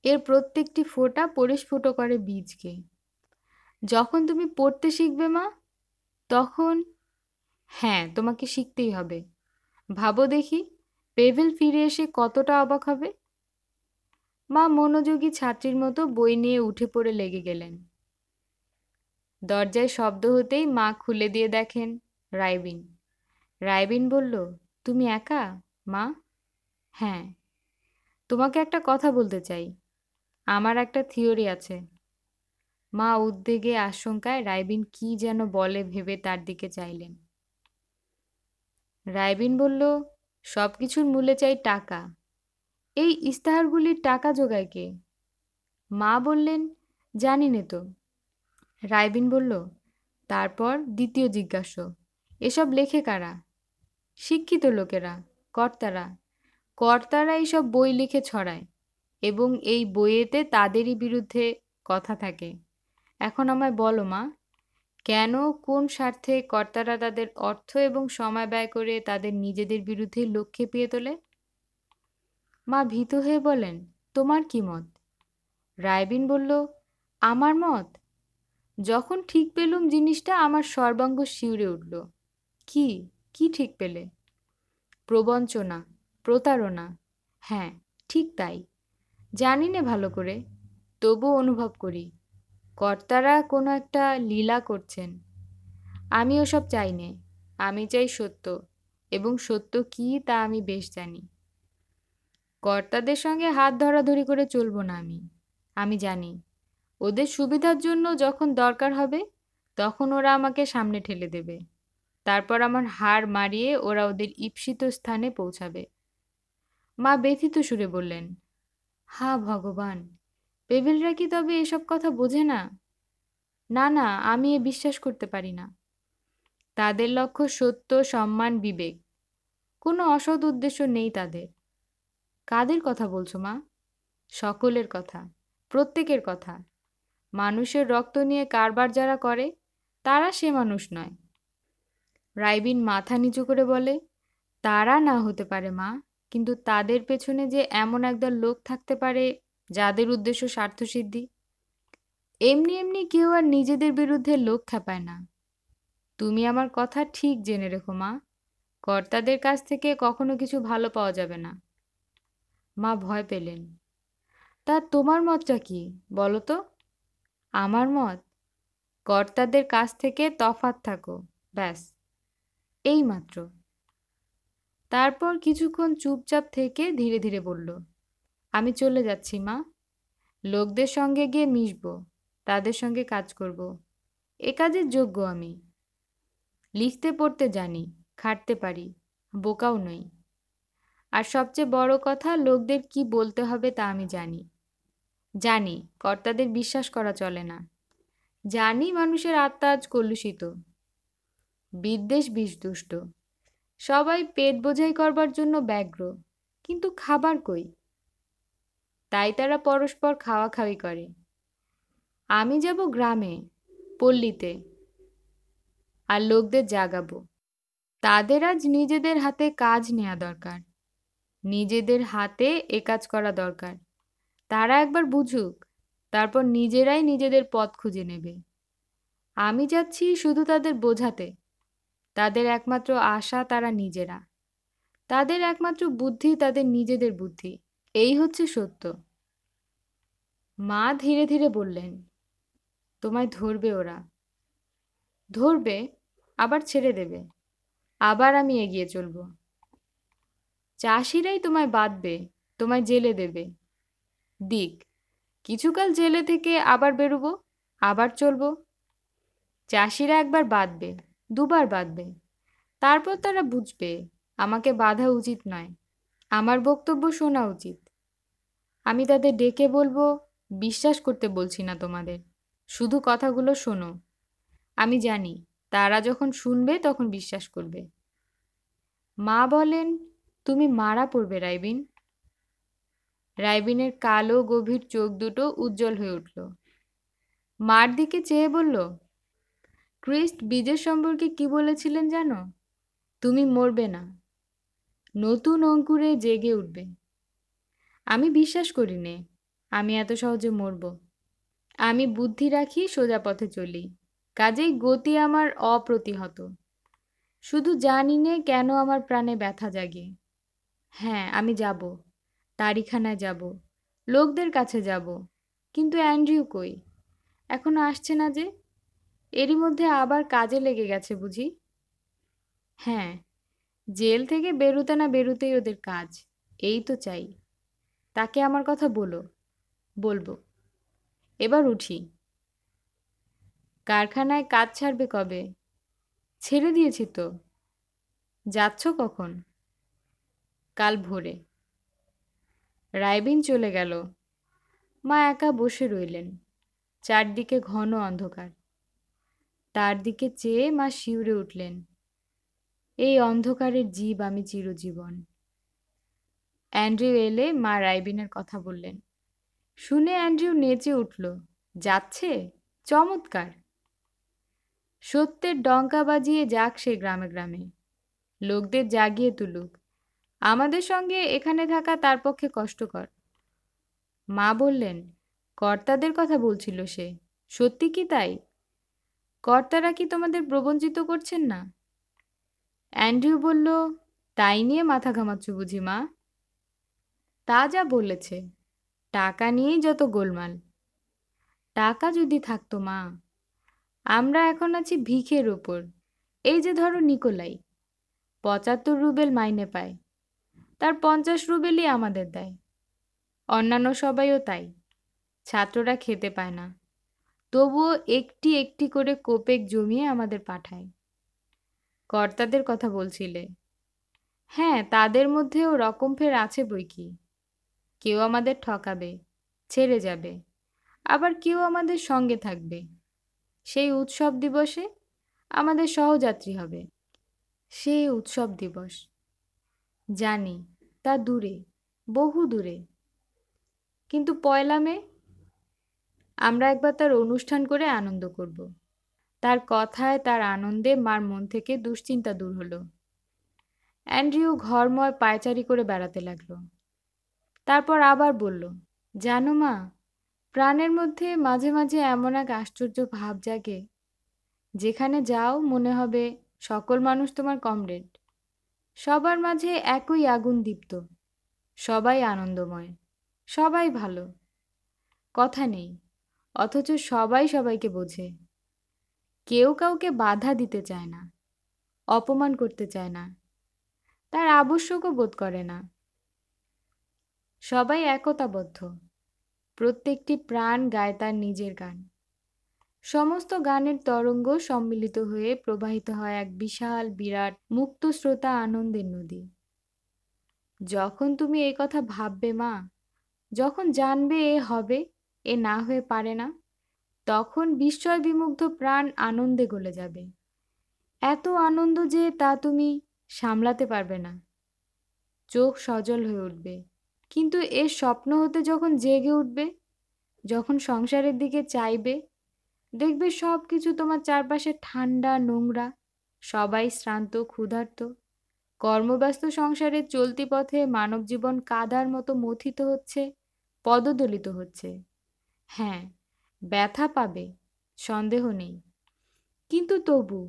এর প্রত্যেকটি ফোঁটা পরিস্ফুট করে বীজকে যখন তুমি পড়তে শিখবে মা তখন হ্যাঁ তোমাকে শিখতেই হবে ভাবো দেখি পেভেল ফিরে এসে কতটা অবাক হবে মা মনোযোগী ছাত্রীর মতো বই নিয়ে উঠে পড়ে লেগে গেলেন দরজায় শব্দ হতেই মা খুলে দিয়ে দেখেন রাইবিন রাইবিন বলল তুমি একা মা হ্যাঁ তোমাকে একটা কথা বলতে চাই আমার একটা থিওরি আছে মা উদ্বেগে আশঙ্কায় রাইবিন কি যেন বলে ভেবে তার দিকে চাইলেন রাইবিন বলল সব কিছুর মূলে চাই টাকা এই ইস্তাহারগুলির টাকা জোগায় কে মা বললেন জানি নে তো রাইবিন বলল তারপর দ্বিতীয় জিজ্ঞাস এসব লেখে কারা শিক্ষিত লোকেরা কর্তারা কর্তারা এইসব বই লিখে ছড়ায় এবং এই বইয়েতে তাদেরই বিরুদ্ধে কথা থাকে এখন আমায় বলো মা কেন কোন স্বার্থে কর্তারা তাদের অর্থ এবং সময় ব্যয় করে তাদের নিজেদের বিরুদ্ধে লক্ষ্যে পেয়ে তোলে মা ভীত হয়ে বলেন তোমার কি মত রায়বিন বলল আমার মত যখন ঠিক পেলুম জিনিসটা আমার সর্বাঙ্গ শিউরে উঠল কি কি ঠিক পেলে প্রবঞ্চনা প্রতারণা হ্যাঁ ঠিক তাই জানি না ভালো করে তবু অনুভব করি কর্তারা কোনো একটা লীলা করছেন আমি ওসব চাই নে আমি চাই সত্য এবং সত্য কি তা আমি বেশ জানি কর্তাদের সঙ্গে হাত ধরাধরি করে চলবো না আমি আমি জানি ওদের সুবিধার জন্য যখন দরকার হবে তখন ওরা আমাকে সামনে ঠেলে দেবে তারপর আমার হাড় মারিয়ে ওরা ওদের ঈপ্সিত স্থানে পৌঁছাবে মা ব্যথিত সুরে বললেন হা ভগবান রেভেলরা কি তবে এসব কথা বোঝে না না না আমি এ বিশ্বাস করতে পারি না তাদের লক্ষ্য সত্য সম্মান বিবেক কোনো অসৎ উদ্দেশ্য নেই তাদের কাদের কথা বলছো মা সকলের কথা প্রত্যেকের কথা মানুষের রক্ত নিয়ে কারবার যারা করে তারা সে মানুষ নয় রাইবিন মাথা নিচু করে বলে তারা না হতে পারে মা কিন্তু তাদের পেছনে যে এমন একদল লোক থাকতে পারে যাদের উদ্দেশ্য স্বার্থসিদ্ধি এমনি এমনি কেউ আর নিজেদের বিরুদ্ধে লোক খেপায় না তুমি আমার কথা ঠিক জেনে রেখো মা কর্তাদের কাছ থেকে কখনো কিছু ভালো পাওয়া যাবে না মা ভয় পেলেন তা তোমার মতটা কি বলো তো আমার মত কর্তাদের কাছ থেকে তফাত থাকো ব্যাস এই মাত্র তারপর কিছুক্ষণ চুপচাপ থেকে ধীরে ধীরে বলল আমি চলে যাচ্ছি মা লোকদের সঙ্গে গিয়ে মিশব তাদের সঙ্গে কাজ করব। এ কাজের যোগ্য আমি লিখতে পড়তে জানি খাটতে পারি বোকাও নই আর সবচেয়ে বড় কথা লোকদের কি বলতে হবে তা আমি জানি জানি কর্তাদের বিশ্বাস করা চলে না জানি মানুষের আত্মা আজ কলুষিত বিদ্বেষ বিষদুষ্ট সবাই পেট বোঝাই করবার জন্য ব্যগ্র কিন্তু খাবার কই তাই তারা পরস্পর খাওয়াখাওয়ি করে আমি যাব গ্রামে পল্লীতে আর লোকদের জাগাবো তাদের আজ নিজেদের হাতে কাজ নেওয়া দরকার নিজেদের হাতে এ কাজ করা দরকার তারা একবার বুঝুক তারপর নিজেরাই নিজেদের পথ খুঁজে নেবে আমি যাচ্ছি শুধু তাদের বোঝাতে তাদের একমাত্র আশা তারা নিজেরা তাদের একমাত্র বুদ্ধি তাদের নিজেদের বুদ্ধি এই হচ্ছে সত্য মা ধীরে ধীরে বললেন তোমায় ধরবে ওরা ধরবে আবার ছেড়ে দেবে আবার আমি এগিয়ে চলব চাষিরাই তোমায় বাঁধবে তোমায় জেলে দেবে দিক কিছুকাল জেলে থেকে আবার বেরোবো আবার চলবো চাষিরা একবার বাঁধবে দুবার বাঁধবে তারপর তারা বুঝবে আমাকে বাধা উচিত নয় আমার বক্তব্য শোনা উচিত আমি তাদের ডেকে বলবো বিশ্বাস করতে বলছি না তোমাদের শুধু কথাগুলো শোনো আমি জানি তারা যখন শুনবে তখন বিশ্বাস করবে মা বলেন তুমি মারা পড়বে রাইবিন রাইবিনের কালো গভীর চোখ দুটো উজ্জ্বল হয়ে উঠল মার দিকে চেয়ে বলল ক্রিস্ট বীজের সম্পর্কে কি বলেছিলেন জানো তুমি মরবে না নতুন অঙ্কুরে জেগে উঠবে আমি বিশ্বাস করি নে আমি এত সহজে মরব আমি বুদ্ধি রাখি সোজা পথে চলি কাজেই গতি আমার অপ্রতিহত শুধু জানি নে কেন আমার প্রাণে ব্যথা জাগে হ্যাঁ আমি যাব তারিখানায় যাব লোকদের কাছে যাব কিন্তু অ্যান্ড্রিউ কই এখনো আসছে না যে এরই মধ্যে আবার কাজে লেগে গেছে বুঝি হ্যাঁ জেল থেকে বেরোতে না বেরোতেই ওদের কাজ এই তো চাই তাকে আমার কথা বলো বলবো এবার উঠি কারখানায় কাজ ছাড়বে কবে ছেড়ে দিয়েছি তো যাচ্ছ কখন কাল ভোরে রায়বিন চলে গেল মা একা বসে রইলেন চারদিকে ঘন অন্ধকার তার দিকে চেয়ে মা শিউরে উঠলেন এই অন্ধকারের জীব আমি চিরজীবন অ্যান্ড্রিউ এলে মা রাইবিনের কথা বললেন শুনে অ্যান্ড্রিউ নেচে উঠল যাচ্ছে চমৎকার সত্যের ডঙ্কা বাজিয়ে যাক সে গ্রামে গ্রামে লোকদের জাগিয়ে তুলুক আমাদের সঙ্গে এখানে থাকা তার পক্ষে কষ্টকর মা বললেন কর্তাদের কথা বলছিল সে সত্যি কি তাই কর্তারা কি তোমাদের প্রবঞ্চিত করছেন না অ্যান্ড্রিউ বলল তাই নিয়ে মাথা ঘামাচ্ছ বুঝি মা তা যা বলেছে টাকা নিয়েই যত গোলমাল টাকা যদি থাকতো মা আমরা এখন আছি ভিখের ওপর এই যে ধরো নিকোলাই পঁচাত্তর রুবেল মাইনে পায় তার পঞ্চাশ রুবেলই আমাদের দেয় অন্যান্য সবাইও তাই ছাত্ররা খেতে পায় না তবুও একটি একটি করে কোপেক জমিয়ে আমাদের পাঠায় কর্তাদের কথা বলছিলে হ্যাঁ তাদের মধ্যেও রকম ফের আছে বই কি কেউ আমাদের ঠকাবে ছেড়ে যাবে আবার কেউ আমাদের সঙ্গে থাকবে সেই উৎসব দিবসে আমাদের সহযাত্রী হবে সেই উৎসব দিবস জানি তা দূরে বহু দূরে কিন্তু পয়লা মে আমরা একবার তার অনুষ্ঠান করে আনন্দ করব তার কথায় তার আনন্দে মার মন থেকে দুশ্চিন্তা দূর হলো অ্যান্ড্রিউ ঘরময় পায়চারি করে বেড়াতে লাগলো তারপর আবার বলল জানো মা প্রাণের মধ্যে মাঝে মাঝে এমন এক আশ্চর্য ভাব জাগে যেখানে যাও মনে হবে সকল মানুষ তোমার কমরেড সবার মাঝে একই আগুন দীপ্ত সবাই আনন্দময় সবাই ভালো কথা নেই অথচ সবাই সবাইকে বোঝে কেউ কাউকে বাধা দিতে চায় না অপমান করতে চায় না তার আবশ্যকও বোধ করে না সবাই একতাবদ্ধ প্রত্যেকটি প্রাণ গায় তার নিজের গান সমস্ত গানের তরঙ্গ সম্মিলিত হয়ে প্রবাহিত হয় এক বিশাল বিরাট মুক্ত শ্রোতা আনন্দের নদী যখন তুমি এই কথা ভাববে মা যখন জানবে এ হবে এ না হয়ে পারে না তখন বিস্ময় বিমুগ্ধ প্রাণ আনন্দে গলে যাবে এত আনন্দ যে তা তুমি সামলাতে পারবে না চোখ সজল হয়ে উঠবে কিন্তু এ স্বপ্ন হতে যখন জেগে উঠবে যখন সংসারের দিকে চাইবে দেখবে সব কিছু তোমার চারপাশে ঠান্ডা নোংরা সবাই শ্রান্ত ক্ষুধার্ত কর্মব্যস্ত সংসারে চলতি পথে মানব জীবন কাদার মতো মথিত হচ্ছে পদদলিত হচ্ছে হ্যাঁ ব্যথা পাবে সন্দেহ নেই কিন্তু তবু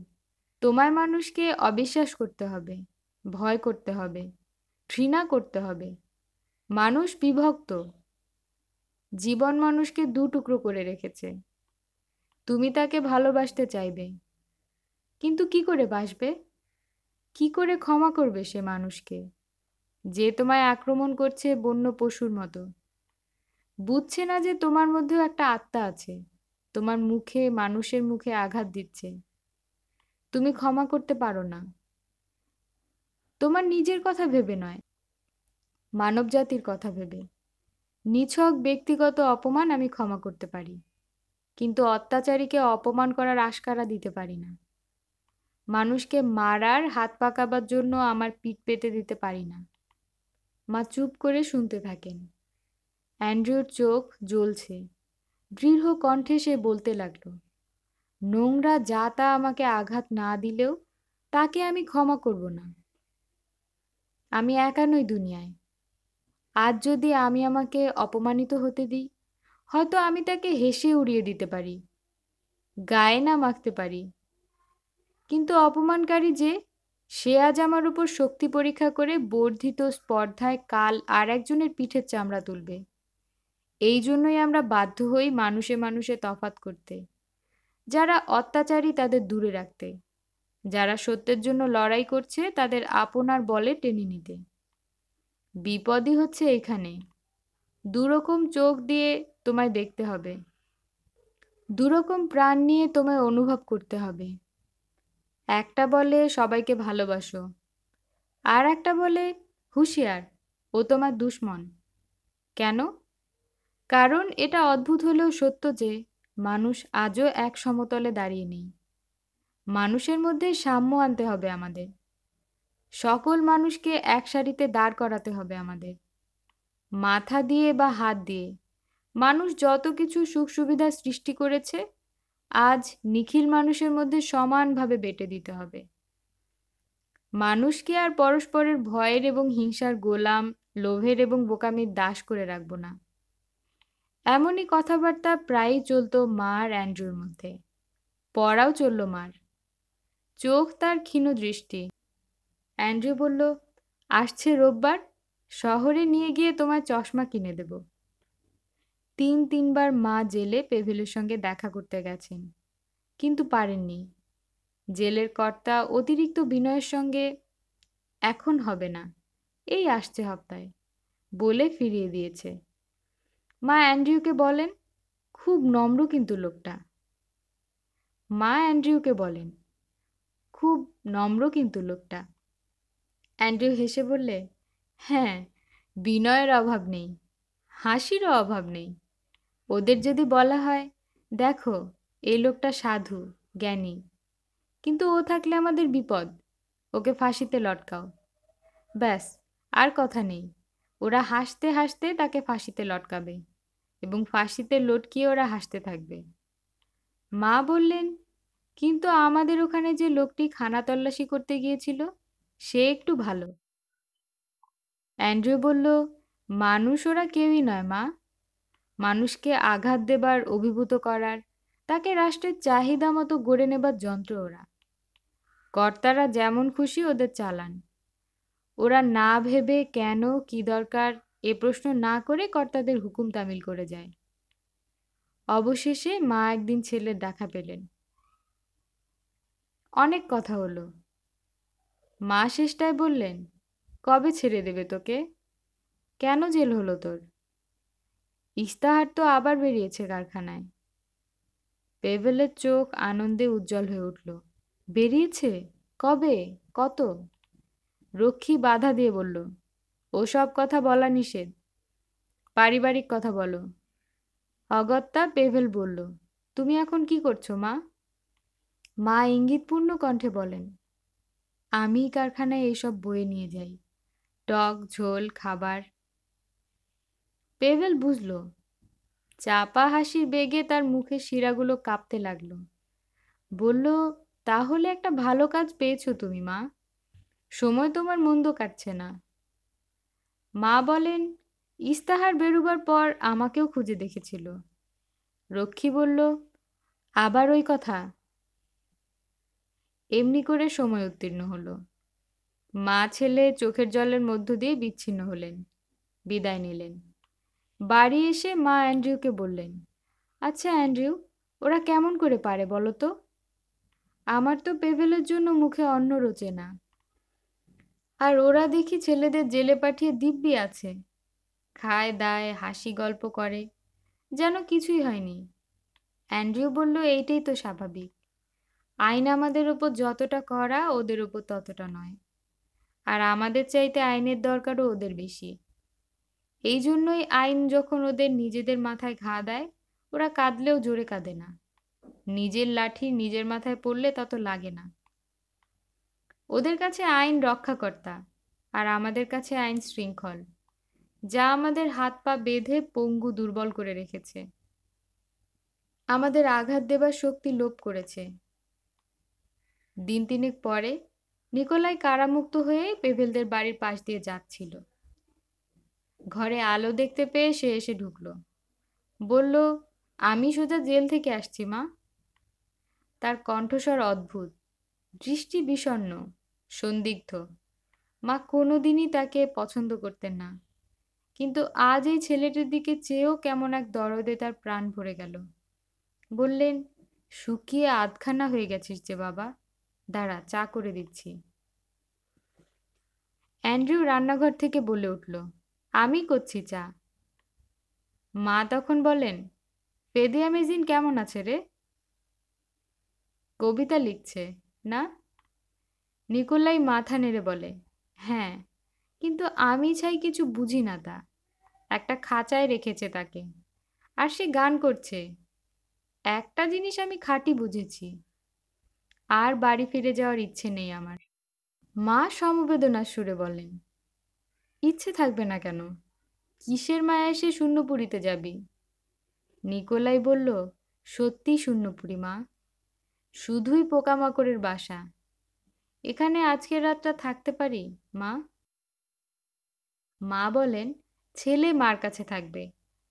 তোমার মানুষকে অবিশ্বাস করতে হবে ভয় করতে হবে ঘৃণা করতে হবে মানুষ বিভক্ত জীবন মানুষকে দু টুকরো করে রেখেছে তুমি তাকে ভালোবাসতে চাইবে কিন্তু কি করে বাসবে কি করে ক্ষমা করবে সে মানুষকে যে তোমায় আক্রমণ করছে বন্য পশুর মতো বুঝছে না যে তোমার মধ্যেও একটা আত্মা আছে তোমার মুখে মানুষের মুখে আঘাত দিচ্ছে তুমি ক্ষমা করতে পারো না তোমার নিজের কথা ভেবে নয় মানব জাতির কথা ভেবে নিছক ব্যক্তিগত অপমান আমি ক্ষমা করতে পারি কিন্তু অত্যাচারীকে অপমান করার আশকারা দিতে পারি না মানুষকে মারার হাত পাকাবার জন্য আমার পিঠ পেতে দিতে পারি না মা চুপ করে শুনতে থাকেন অ্যান্ড্রিউর চোখ জ্বলছে দৃঢ় কণ্ঠে সে বলতে লাগল নোংরা যা তা আমাকে আঘাত না দিলেও তাকে আমি ক্ষমা করব না আমি একা নই দুনিয়ায় আজ যদি আমি আমাকে অপমানিত হতে দিই হয়তো আমি তাকে হেসে উড়িয়ে দিতে পারি গায়ে না মাখতে পারি কিন্তু অপমানকারী যে সে আজ আমার উপর শক্তি পরীক্ষা করে বর্ধিত স্পর্ধায় কাল আর একজনের পিঠের চামড়া তুলবে এই জন্যই আমরা বাধ্য হই মানুষে মানুষে তফাত করতে যারা অত্যাচারী তাদের দূরে রাখতে যারা সত্যের জন্য লড়াই করছে তাদের আপনার বলে টেনে নিতে বিপদই হচ্ছে এখানে দুরকম চোখ দিয়ে তোমায় দেখতে হবে দুরকম প্রাণ নিয়ে তোমায় অনুভব করতে হবে একটা বলে সবাইকে ভালোবাসো আর একটা বলে হুঁশিয়ার ও তোমার দুশ্মন কেন কারণ এটা অদ্ভুত হলেও সত্য যে মানুষ আজও এক সমতলে দাঁড়িয়ে নেই মানুষের মধ্যে সাম্য আনতে হবে আমাদের সকল মানুষকে এক সারিতে দাঁড় করাতে হবে আমাদের মাথা দিয়ে বা হাত দিয়ে মানুষ যত কিছু সুখ সুবিধা সৃষ্টি করেছে আজ নিখিল মানুষের মধ্যে সমানভাবে বেটে দিতে হবে মানুষকে আর পরস্পরের ভয়ের এবং হিংসার গোলাম লোভের এবং বোকামির দাস করে রাখবো না এমনই কথাবার্তা প্রায়ই চলত মা আর অ্যান্ড্রুর মধ্যে পড়াও চলল মার চোখ তার ক্ষীণ দৃষ্টি অ্যান্ড্রু বলল আসছে রোববার শহরে নিয়ে গিয়ে তোমার চশমা কিনে দেব তিন তিনবার মা জেলে পেভিলের সঙ্গে দেখা করতে গেছেন কিন্তু পারেননি জেলের কর্তা অতিরিক্ত বিনয়ের সঙ্গে এখন হবে না এই আসছে হপ্তায় বলে ফিরিয়ে দিয়েছে মা অ্যান্ড্রিউকে বলেন খুব নম্র কিন্তু লোকটা মা অ্যান্ড্রিউকে বলেন খুব নম্র কিন্তু লোকটা অ্যান্ড্রিউ হেসে বললে হ্যাঁ বিনয়ের অভাব নেই হাসিরও অভাব নেই ওদের যদি বলা হয় দেখো এই লোকটা সাধু জ্ঞানী কিন্তু ও থাকলে আমাদের বিপদ ওকে ফাঁসিতে লটকাও ব্যাস আর কথা নেই ওরা হাসতে হাসতে তাকে ফাঁসিতে লটকাবে এবং ফাঁসিতে লটকিয়ে ওরা হাসতে থাকবে মা বললেন কিন্তু আমাদের ওখানে যে লোকটি খানা তল্লাশি করতে গিয়েছিল সে একটু ভালো অ্যান্ড্রু বলল মানুষ ওরা কেউই নয় মা মানুষকে আঘাত দেবার অভিভূত করার তাকে রাষ্ট্রের চাহিদা মতো গড়ে নেবার যন্ত্র ওরা কর্তারা যেমন খুশি ওদের চালান ওরা না ভেবে কেন কি দরকার এ প্রশ্ন না করে কর্তাদের হুকুম তামিল করে যায় অবশেষে মা একদিন ছেলের দেখা পেলেন অনেক কথা হলো মা শেষটায় বললেন কবে ছেড়ে দেবে তোকে কেন জেল হলো তোর ইস্তাহার তো আবার বেরিয়েছে কারখানায় পেভেলের চোখ আনন্দে উজ্জ্বল হয়ে উঠল বেরিয়েছে কবে কত রক্ষী বাধা দিয়ে বলল ওসব কথা বলা নিষেধ পারিবারিক কথা বলো অগত্যা পেভেল বলল তুমি এখন কি করছো মা মা ইঙ্গিতপূর্ণ কণ্ঠে বলেন আমি কারখানায় এইসব বয়ে নিয়ে যাই টক ঝোল খাবার পেভেল বুঝল চাপা হাসির বেগে তার মুখে শিরাগুলো কাঁপতে লাগলো বলল তাহলে একটা ভালো কাজ পেয়েছো তুমি মা সময় তোমার মন্দ কাটছে না মা বলেন ইস্তাহার বেরুবার পর আমাকেও খুঁজে দেখেছিল রক্ষী বলল আবার ওই কথা এমনি করে সময় উত্তীর্ণ হলো মা ছেলে চোখের জলের মধ্য দিয়ে বিচ্ছিন্ন হলেন বিদায় নিলেন বাড়ি এসে মা অ্যান্ড্রিউকে বললেন আচ্ছা অ্যান্ড্রিউ ওরা কেমন করে পারে বলো তো আমার তো পেভেলের জন্য মুখে অন্ন রোচে না আর ওরা দেখি ছেলেদের জেলে পাঠিয়ে দিব্যি আছে খায় দায় হাসি গল্প করে যেন কিছুই হয়নি অ্যান্ড্রিউ বলল এইটাই তো স্বাভাবিক আইন আমাদের উপর যতটা করা ওদের ওপর ততটা নয় আর আমাদের চাইতে আইনের দরকারও ওদের বেশি এই জন্যই আইন যখন ওদের নিজেদের মাথায় ঘা দেয় ওরা কাঁদলেও জোরে কাঁদে না নিজের লাঠি নিজের মাথায় পড়লে তত লাগে না ওদের কাছে আইন রক্ষাকর্তা আর আমাদের কাছে আইন শৃঙ্খল যা আমাদের হাত পা বেঁধে পঙ্গু দুর্বল করে রেখেছে আমাদের আঘাত দেবার শক্তি লোপ করেছে দিন তিনেক পরে নিকোলাই কারামুক্ত হয়ে পেভেলদের বাড়ির পাশ দিয়ে যাচ্ছিল ঘরে আলো দেখতে পেয়ে সে এসে ঢুকল বলল আমি সোজা জেল থেকে আসছি মা তার কণ্ঠস্বর অদ্ভুত দৃষ্টি বিষণ্ন সন্দিগ্ধ মা কোনোদিনই তাকে পছন্দ করতেন না কিন্তু আজ এই ছেলেটির দিকে চেয়েও কেমন এক দরদে তার প্রাণ ভরে গেল বললেন শুকিয়ে আধখানা হয়ে গেছিস যে বাবা দাঁড়া চা করে দিচ্ছি অ্যান্ড্রিউ রান্নাঘর থেকে বলে উঠল আমি করছি চা মা তখন বলেন ফেদে মেজিন কেমন আছে রে কবিতা লিখছে না নিকোলাই মাথা নেড়ে বলে হ্যাঁ কিন্তু আমি চাই কিছু বুঝি না তা একটা খাঁচায় রেখেছে তাকে আর সে গান করছে একটা জিনিস আমি খাঁটি বুঝেছি আর বাড়ি ফিরে যাওয়ার ইচ্ছে নেই আমার মা সমবেদনার সুরে বলেন ইচ্ছে থাকবে না কেন কিসের মায়া এসে শূন্যপুরিতে যাবি নিকোলাই বলল সত্যি শূন্যপুরি মা শুধুই পোকামাকড়ের বাসা এখানে আজকের রাতটা থাকতে পারি মা মা বলেন ছেলে মার কাছে থাকবে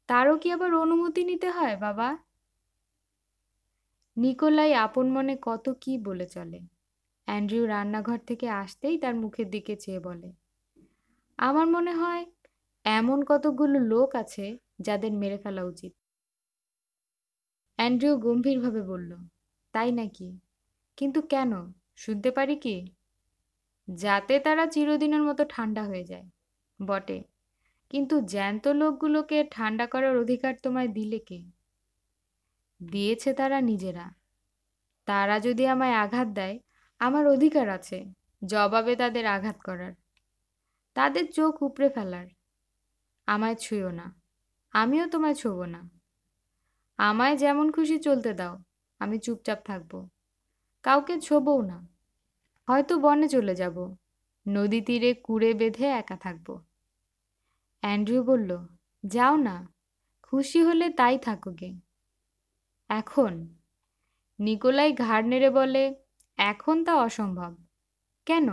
তারও কি আবার অনুমতি নিতে হয় বাবা নিকোলাই আপন মনে কত কি বলে চলে অ্যান্ড্রিউ রান্নাঘর থেকে আসতেই তার মুখের দিকে চেয়ে বলে আমার মনে হয় এমন কতগুলো লোক আছে যাদের মেরে ফেলা উচিত অ্যান্ড্রিউ গম্ভীরভাবে বলল তাই নাকি কিন্তু কেন শুনতে পারি কি যাতে তারা চিরদিনের মতো ঠান্ডা হয়ে যায় বটে কিন্তু জ্যান্ত লোকগুলোকে ঠান্ডা করার অধিকার তোমায় দিলে কে দিয়েছে তারা নিজেরা তারা যদি আমায় আঘাত দেয় আমার অধিকার আছে জবাবে তাদের আঘাত করার তাদের চোখ উপড়ে ফেলার আমায় ছুঁয়ো না আমিও তোমায় ছোব না আমায় যেমন খুশি চলতে দাও আমি চুপচাপ থাকবো কাউকে ছোবও না হয়তো বনে চলে যাব নদী তীরে কুড়ে বেঁধে একা থাকব অ্যান্ড্রু বলল যাও না খুশি হলে তাই থাকো গে এখন নিকোলাই ঘাড় নেড়ে বলে এখন তা অসম্ভব কেন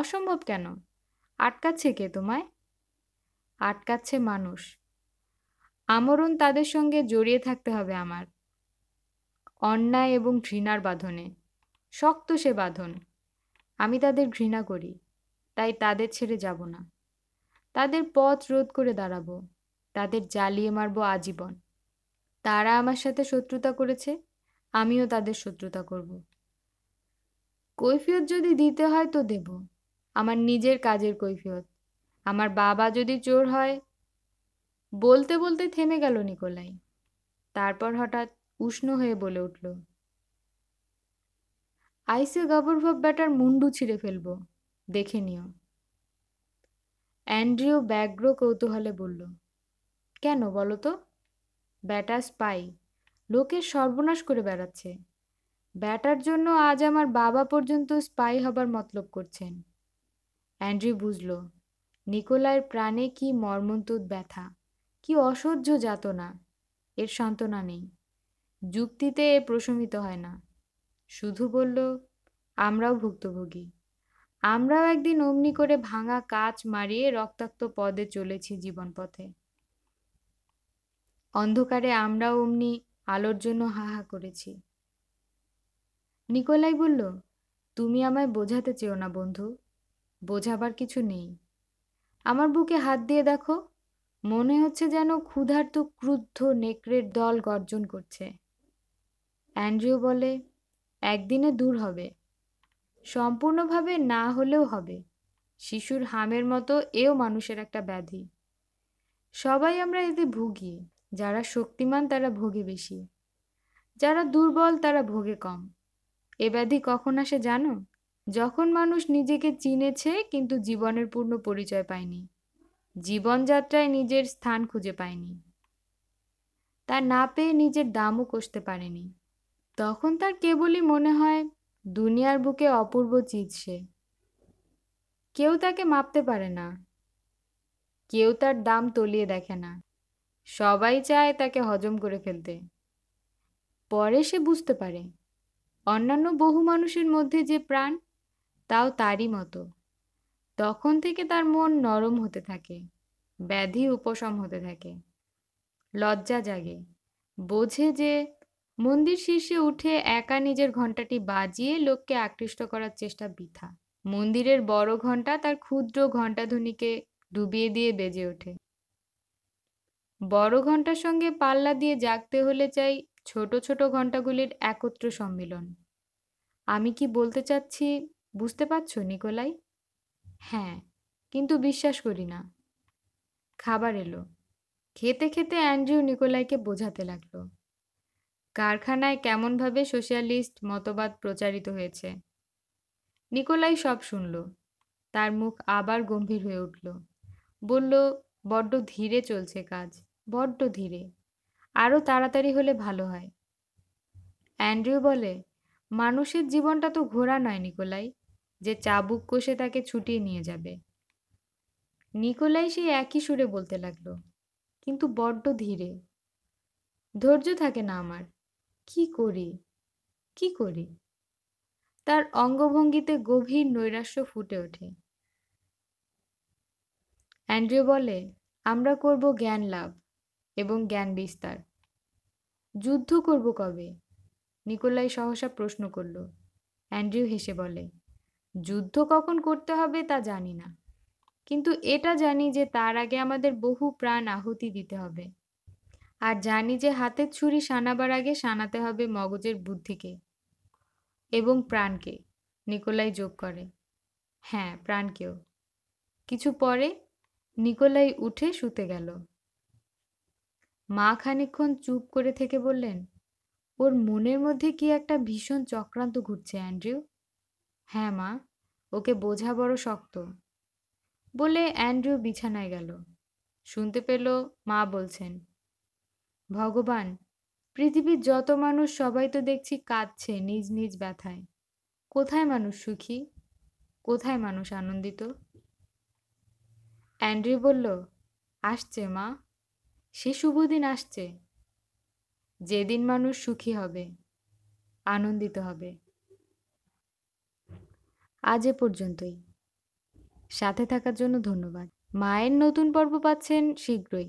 অসম্ভব কেন আটকাচ্ছে কে তোমায় আটকাচ্ছে মানুষ আমরণ তাদের সঙ্গে জড়িয়ে থাকতে হবে আমার অন্যায় এবং ঘৃণার বাঁধনে শক্ত সে বাঁধন আমি তাদের ঘৃণা করি তাই তাদের ছেড়ে যাব না তাদের পথ রোধ করে দাঁড়াবো তাদের জ্বালিয়ে মারব আজীবন তারা আমার সাথে শত্রুতা করেছে আমিও তাদের শত্রুতা করব কৈফিয়ত যদি দিতে হয় তো দেব আমার নিজের কাজের কৈফিয়ত আমার বাবা যদি চোর হয় বলতে বলতে থেমে গেল নিকোলাই তারপর হঠাৎ উষ্ণ হয়ে বলে উঠল আইসে গাবরভাব ব্যাটার মুন্ডু ছিঁড়ে ফেলব দেখে নিও অ্যান্ড্রিও ব্যগ্র কৌতূহলে বলল কেন বলো তো ব্যাটা স্পাই লোকের সর্বনাশ করে বেড়াচ্ছে ব্যাটার জন্য আজ আমার বাবা পর্যন্ত স্পাই হবার মতলব করছেন অ্যান্ড্রিউ বুঝল নিকোলাইয়ের প্রাণে কি মর্মন্তুদ ব্যথা কি অসহ্য যাতনা এর সান্ত্বনা নেই যুক্তিতে এ প্রশমিত হয় না শুধু বলল আমরাও ভুক্তভোগী আমরাও একদিন অমনি করে ভাঙা কাচ মারিয়ে রক্তাক্ত পদে চলেছি জীবনপথে অন্ধকারে আমরাও অমনি আলোর জন্য হাহা করেছি নিকোলাই বলল তুমি আমায় বোঝাতে চেও না বন্ধু বোঝাবার কিছু নেই আমার বুকে হাত দিয়ে দেখো মনে হচ্ছে যেন ক্ষুধার্ত ক্রুদ্ধ নেকড়ের দল গর্জন করছে অ্যান্ড্রিও বলে একদিনে দূর হবে সম্পূর্ণভাবে না হলেও হবে শিশুর হামের মতো এও মানুষের একটা ব্যাধি সবাই আমরা এতে ভুগি যারা শক্তিমান তারা ভোগে বেশি যারা দুর্বল তারা ভোগে কম এ ব্যাধি কখন আসে জানো যখন মানুষ নিজেকে চিনেছে কিন্তু জীবনের পূর্ণ পরিচয় পায়নি জীবনযাত্রায় নিজের স্থান খুঁজে পায়নি তা না পেয়ে নিজের দামও কষতে পারেনি তখন তার কেবলই মনে হয় দুনিয়ার বুকে অপূর্ব চিজ সে কেউ তাকে মাপতে পারে না কেউ তার দাম তলিয়ে দেখে না সবাই চায় তাকে হজম করে ফেলতে পরে সে বুঝতে পারে অন্যান্য বহু মানুষের মধ্যে যে প্রাণ তাও তারই মতো তখন থেকে তার মন নরম হতে থাকে ব্যাধি উপশম হতে থাকে লজ্জা জাগে বোঝে যে মন্দির শীর্ষে উঠে একা নিজের ঘণ্টাটি বাজিয়ে লোককে আকৃষ্ট করার চেষ্টা বৃথা মন্দিরের বড় ঘণ্টা তার ক্ষুদ্র ঘণ্টাধ্বনিকে ডুবিয়ে দিয়ে বেজে ওঠে বড় ঘণ্টার সঙ্গে পাল্লা দিয়ে জাগতে হলে চাই ছোট ছোট ঘণ্টাগুলির একত্র সম্মিলন আমি কি বলতে চাচ্ছি বুঝতে পারছো নিকোলাই হ্যাঁ কিন্তু বিশ্বাস করি না খাবার এলো খেতে খেতে অ্যান্ড্রিউ নিকোলাইকে বোঝাতে লাগলো কারখানায় কেমনভাবে সোশ্যালিস্ট মতবাদ প্রচারিত হয়েছে নিকোলাই সব শুনল তার মুখ আবার গম্ভীর হয়ে উঠল বলল বড্ড ধীরে চলছে কাজ বড্ড ধীরে আরও তাড়াতাড়ি হলে ভালো হয় অ্যান্ড্রিউ বলে মানুষের জীবনটা তো ঘোরা নয় নিকোলাই যে চাবুক কষে তাকে ছুটিয়ে নিয়ে যাবে নিকোলাই সেই একই সুরে বলতে লাগলো কিন্তু বড্ড ধীরে ধৈর্য থাকে না আমার কি করি কি করি তার অঙ্গভঙ্গিতে গভীর নৈরাশ্য ফুটে ওঠে অ্যান্ড্রিউ বলে আমরা করব জ্ঞান লাভ এবং জ্ঞান বিস্তার যুদ্ধ করব কবে নিকোলাই সহসা প্রশ্ন করল অ্যান্ড্রিউ হেসে বলে যুদ্ধ কখন করতে হবে তা জানি না কিন্তু এটা জানি যে তার আগে আমাদের বহু প্রাণ আহুতি দিতে হবে আর জানি যে হাতের ছুরি সানাবার আগে সানাতে হবে মগজের বুদ্ধিকে এবং প্রাণকে নিকোলাই যোগ করে হ্যাঁ প্রাণকেও কিছু পরে নিকোলাই উঠে শুতে গেল মা খানিক্ষণ চুপ করে থেকে বললেন ওর মনের মধ্যে কি একটা ভীষণ চক্রান্ত ঘুরছে অ্যান্ড্রিউ হ্যাঁ মা ওকে বোঝা বড় শক্ত বলে অ্যান্ড্রিউ বিছানায় গেল শুনতে পেল মা বলছেন ভগবান পৃথিবীর যত মানুষ সবাই তো দেখছি কাঁদছে নিজ নিজ ব্যথায় কোথায় মানুষ সুখী কোথায় মানুষ আনন্দিত অ্যান্ড্রি বলল আসছে মা সে শুভদিন আসছে যেদিন মানুষ সুখী হবে আনন্দিত হবে আজ এ পর্যন্তই সাথে থাকার জন্য ধন্যবাদ মায়ের নতুন পর্ব পাচ্ছেন শীঘ্রই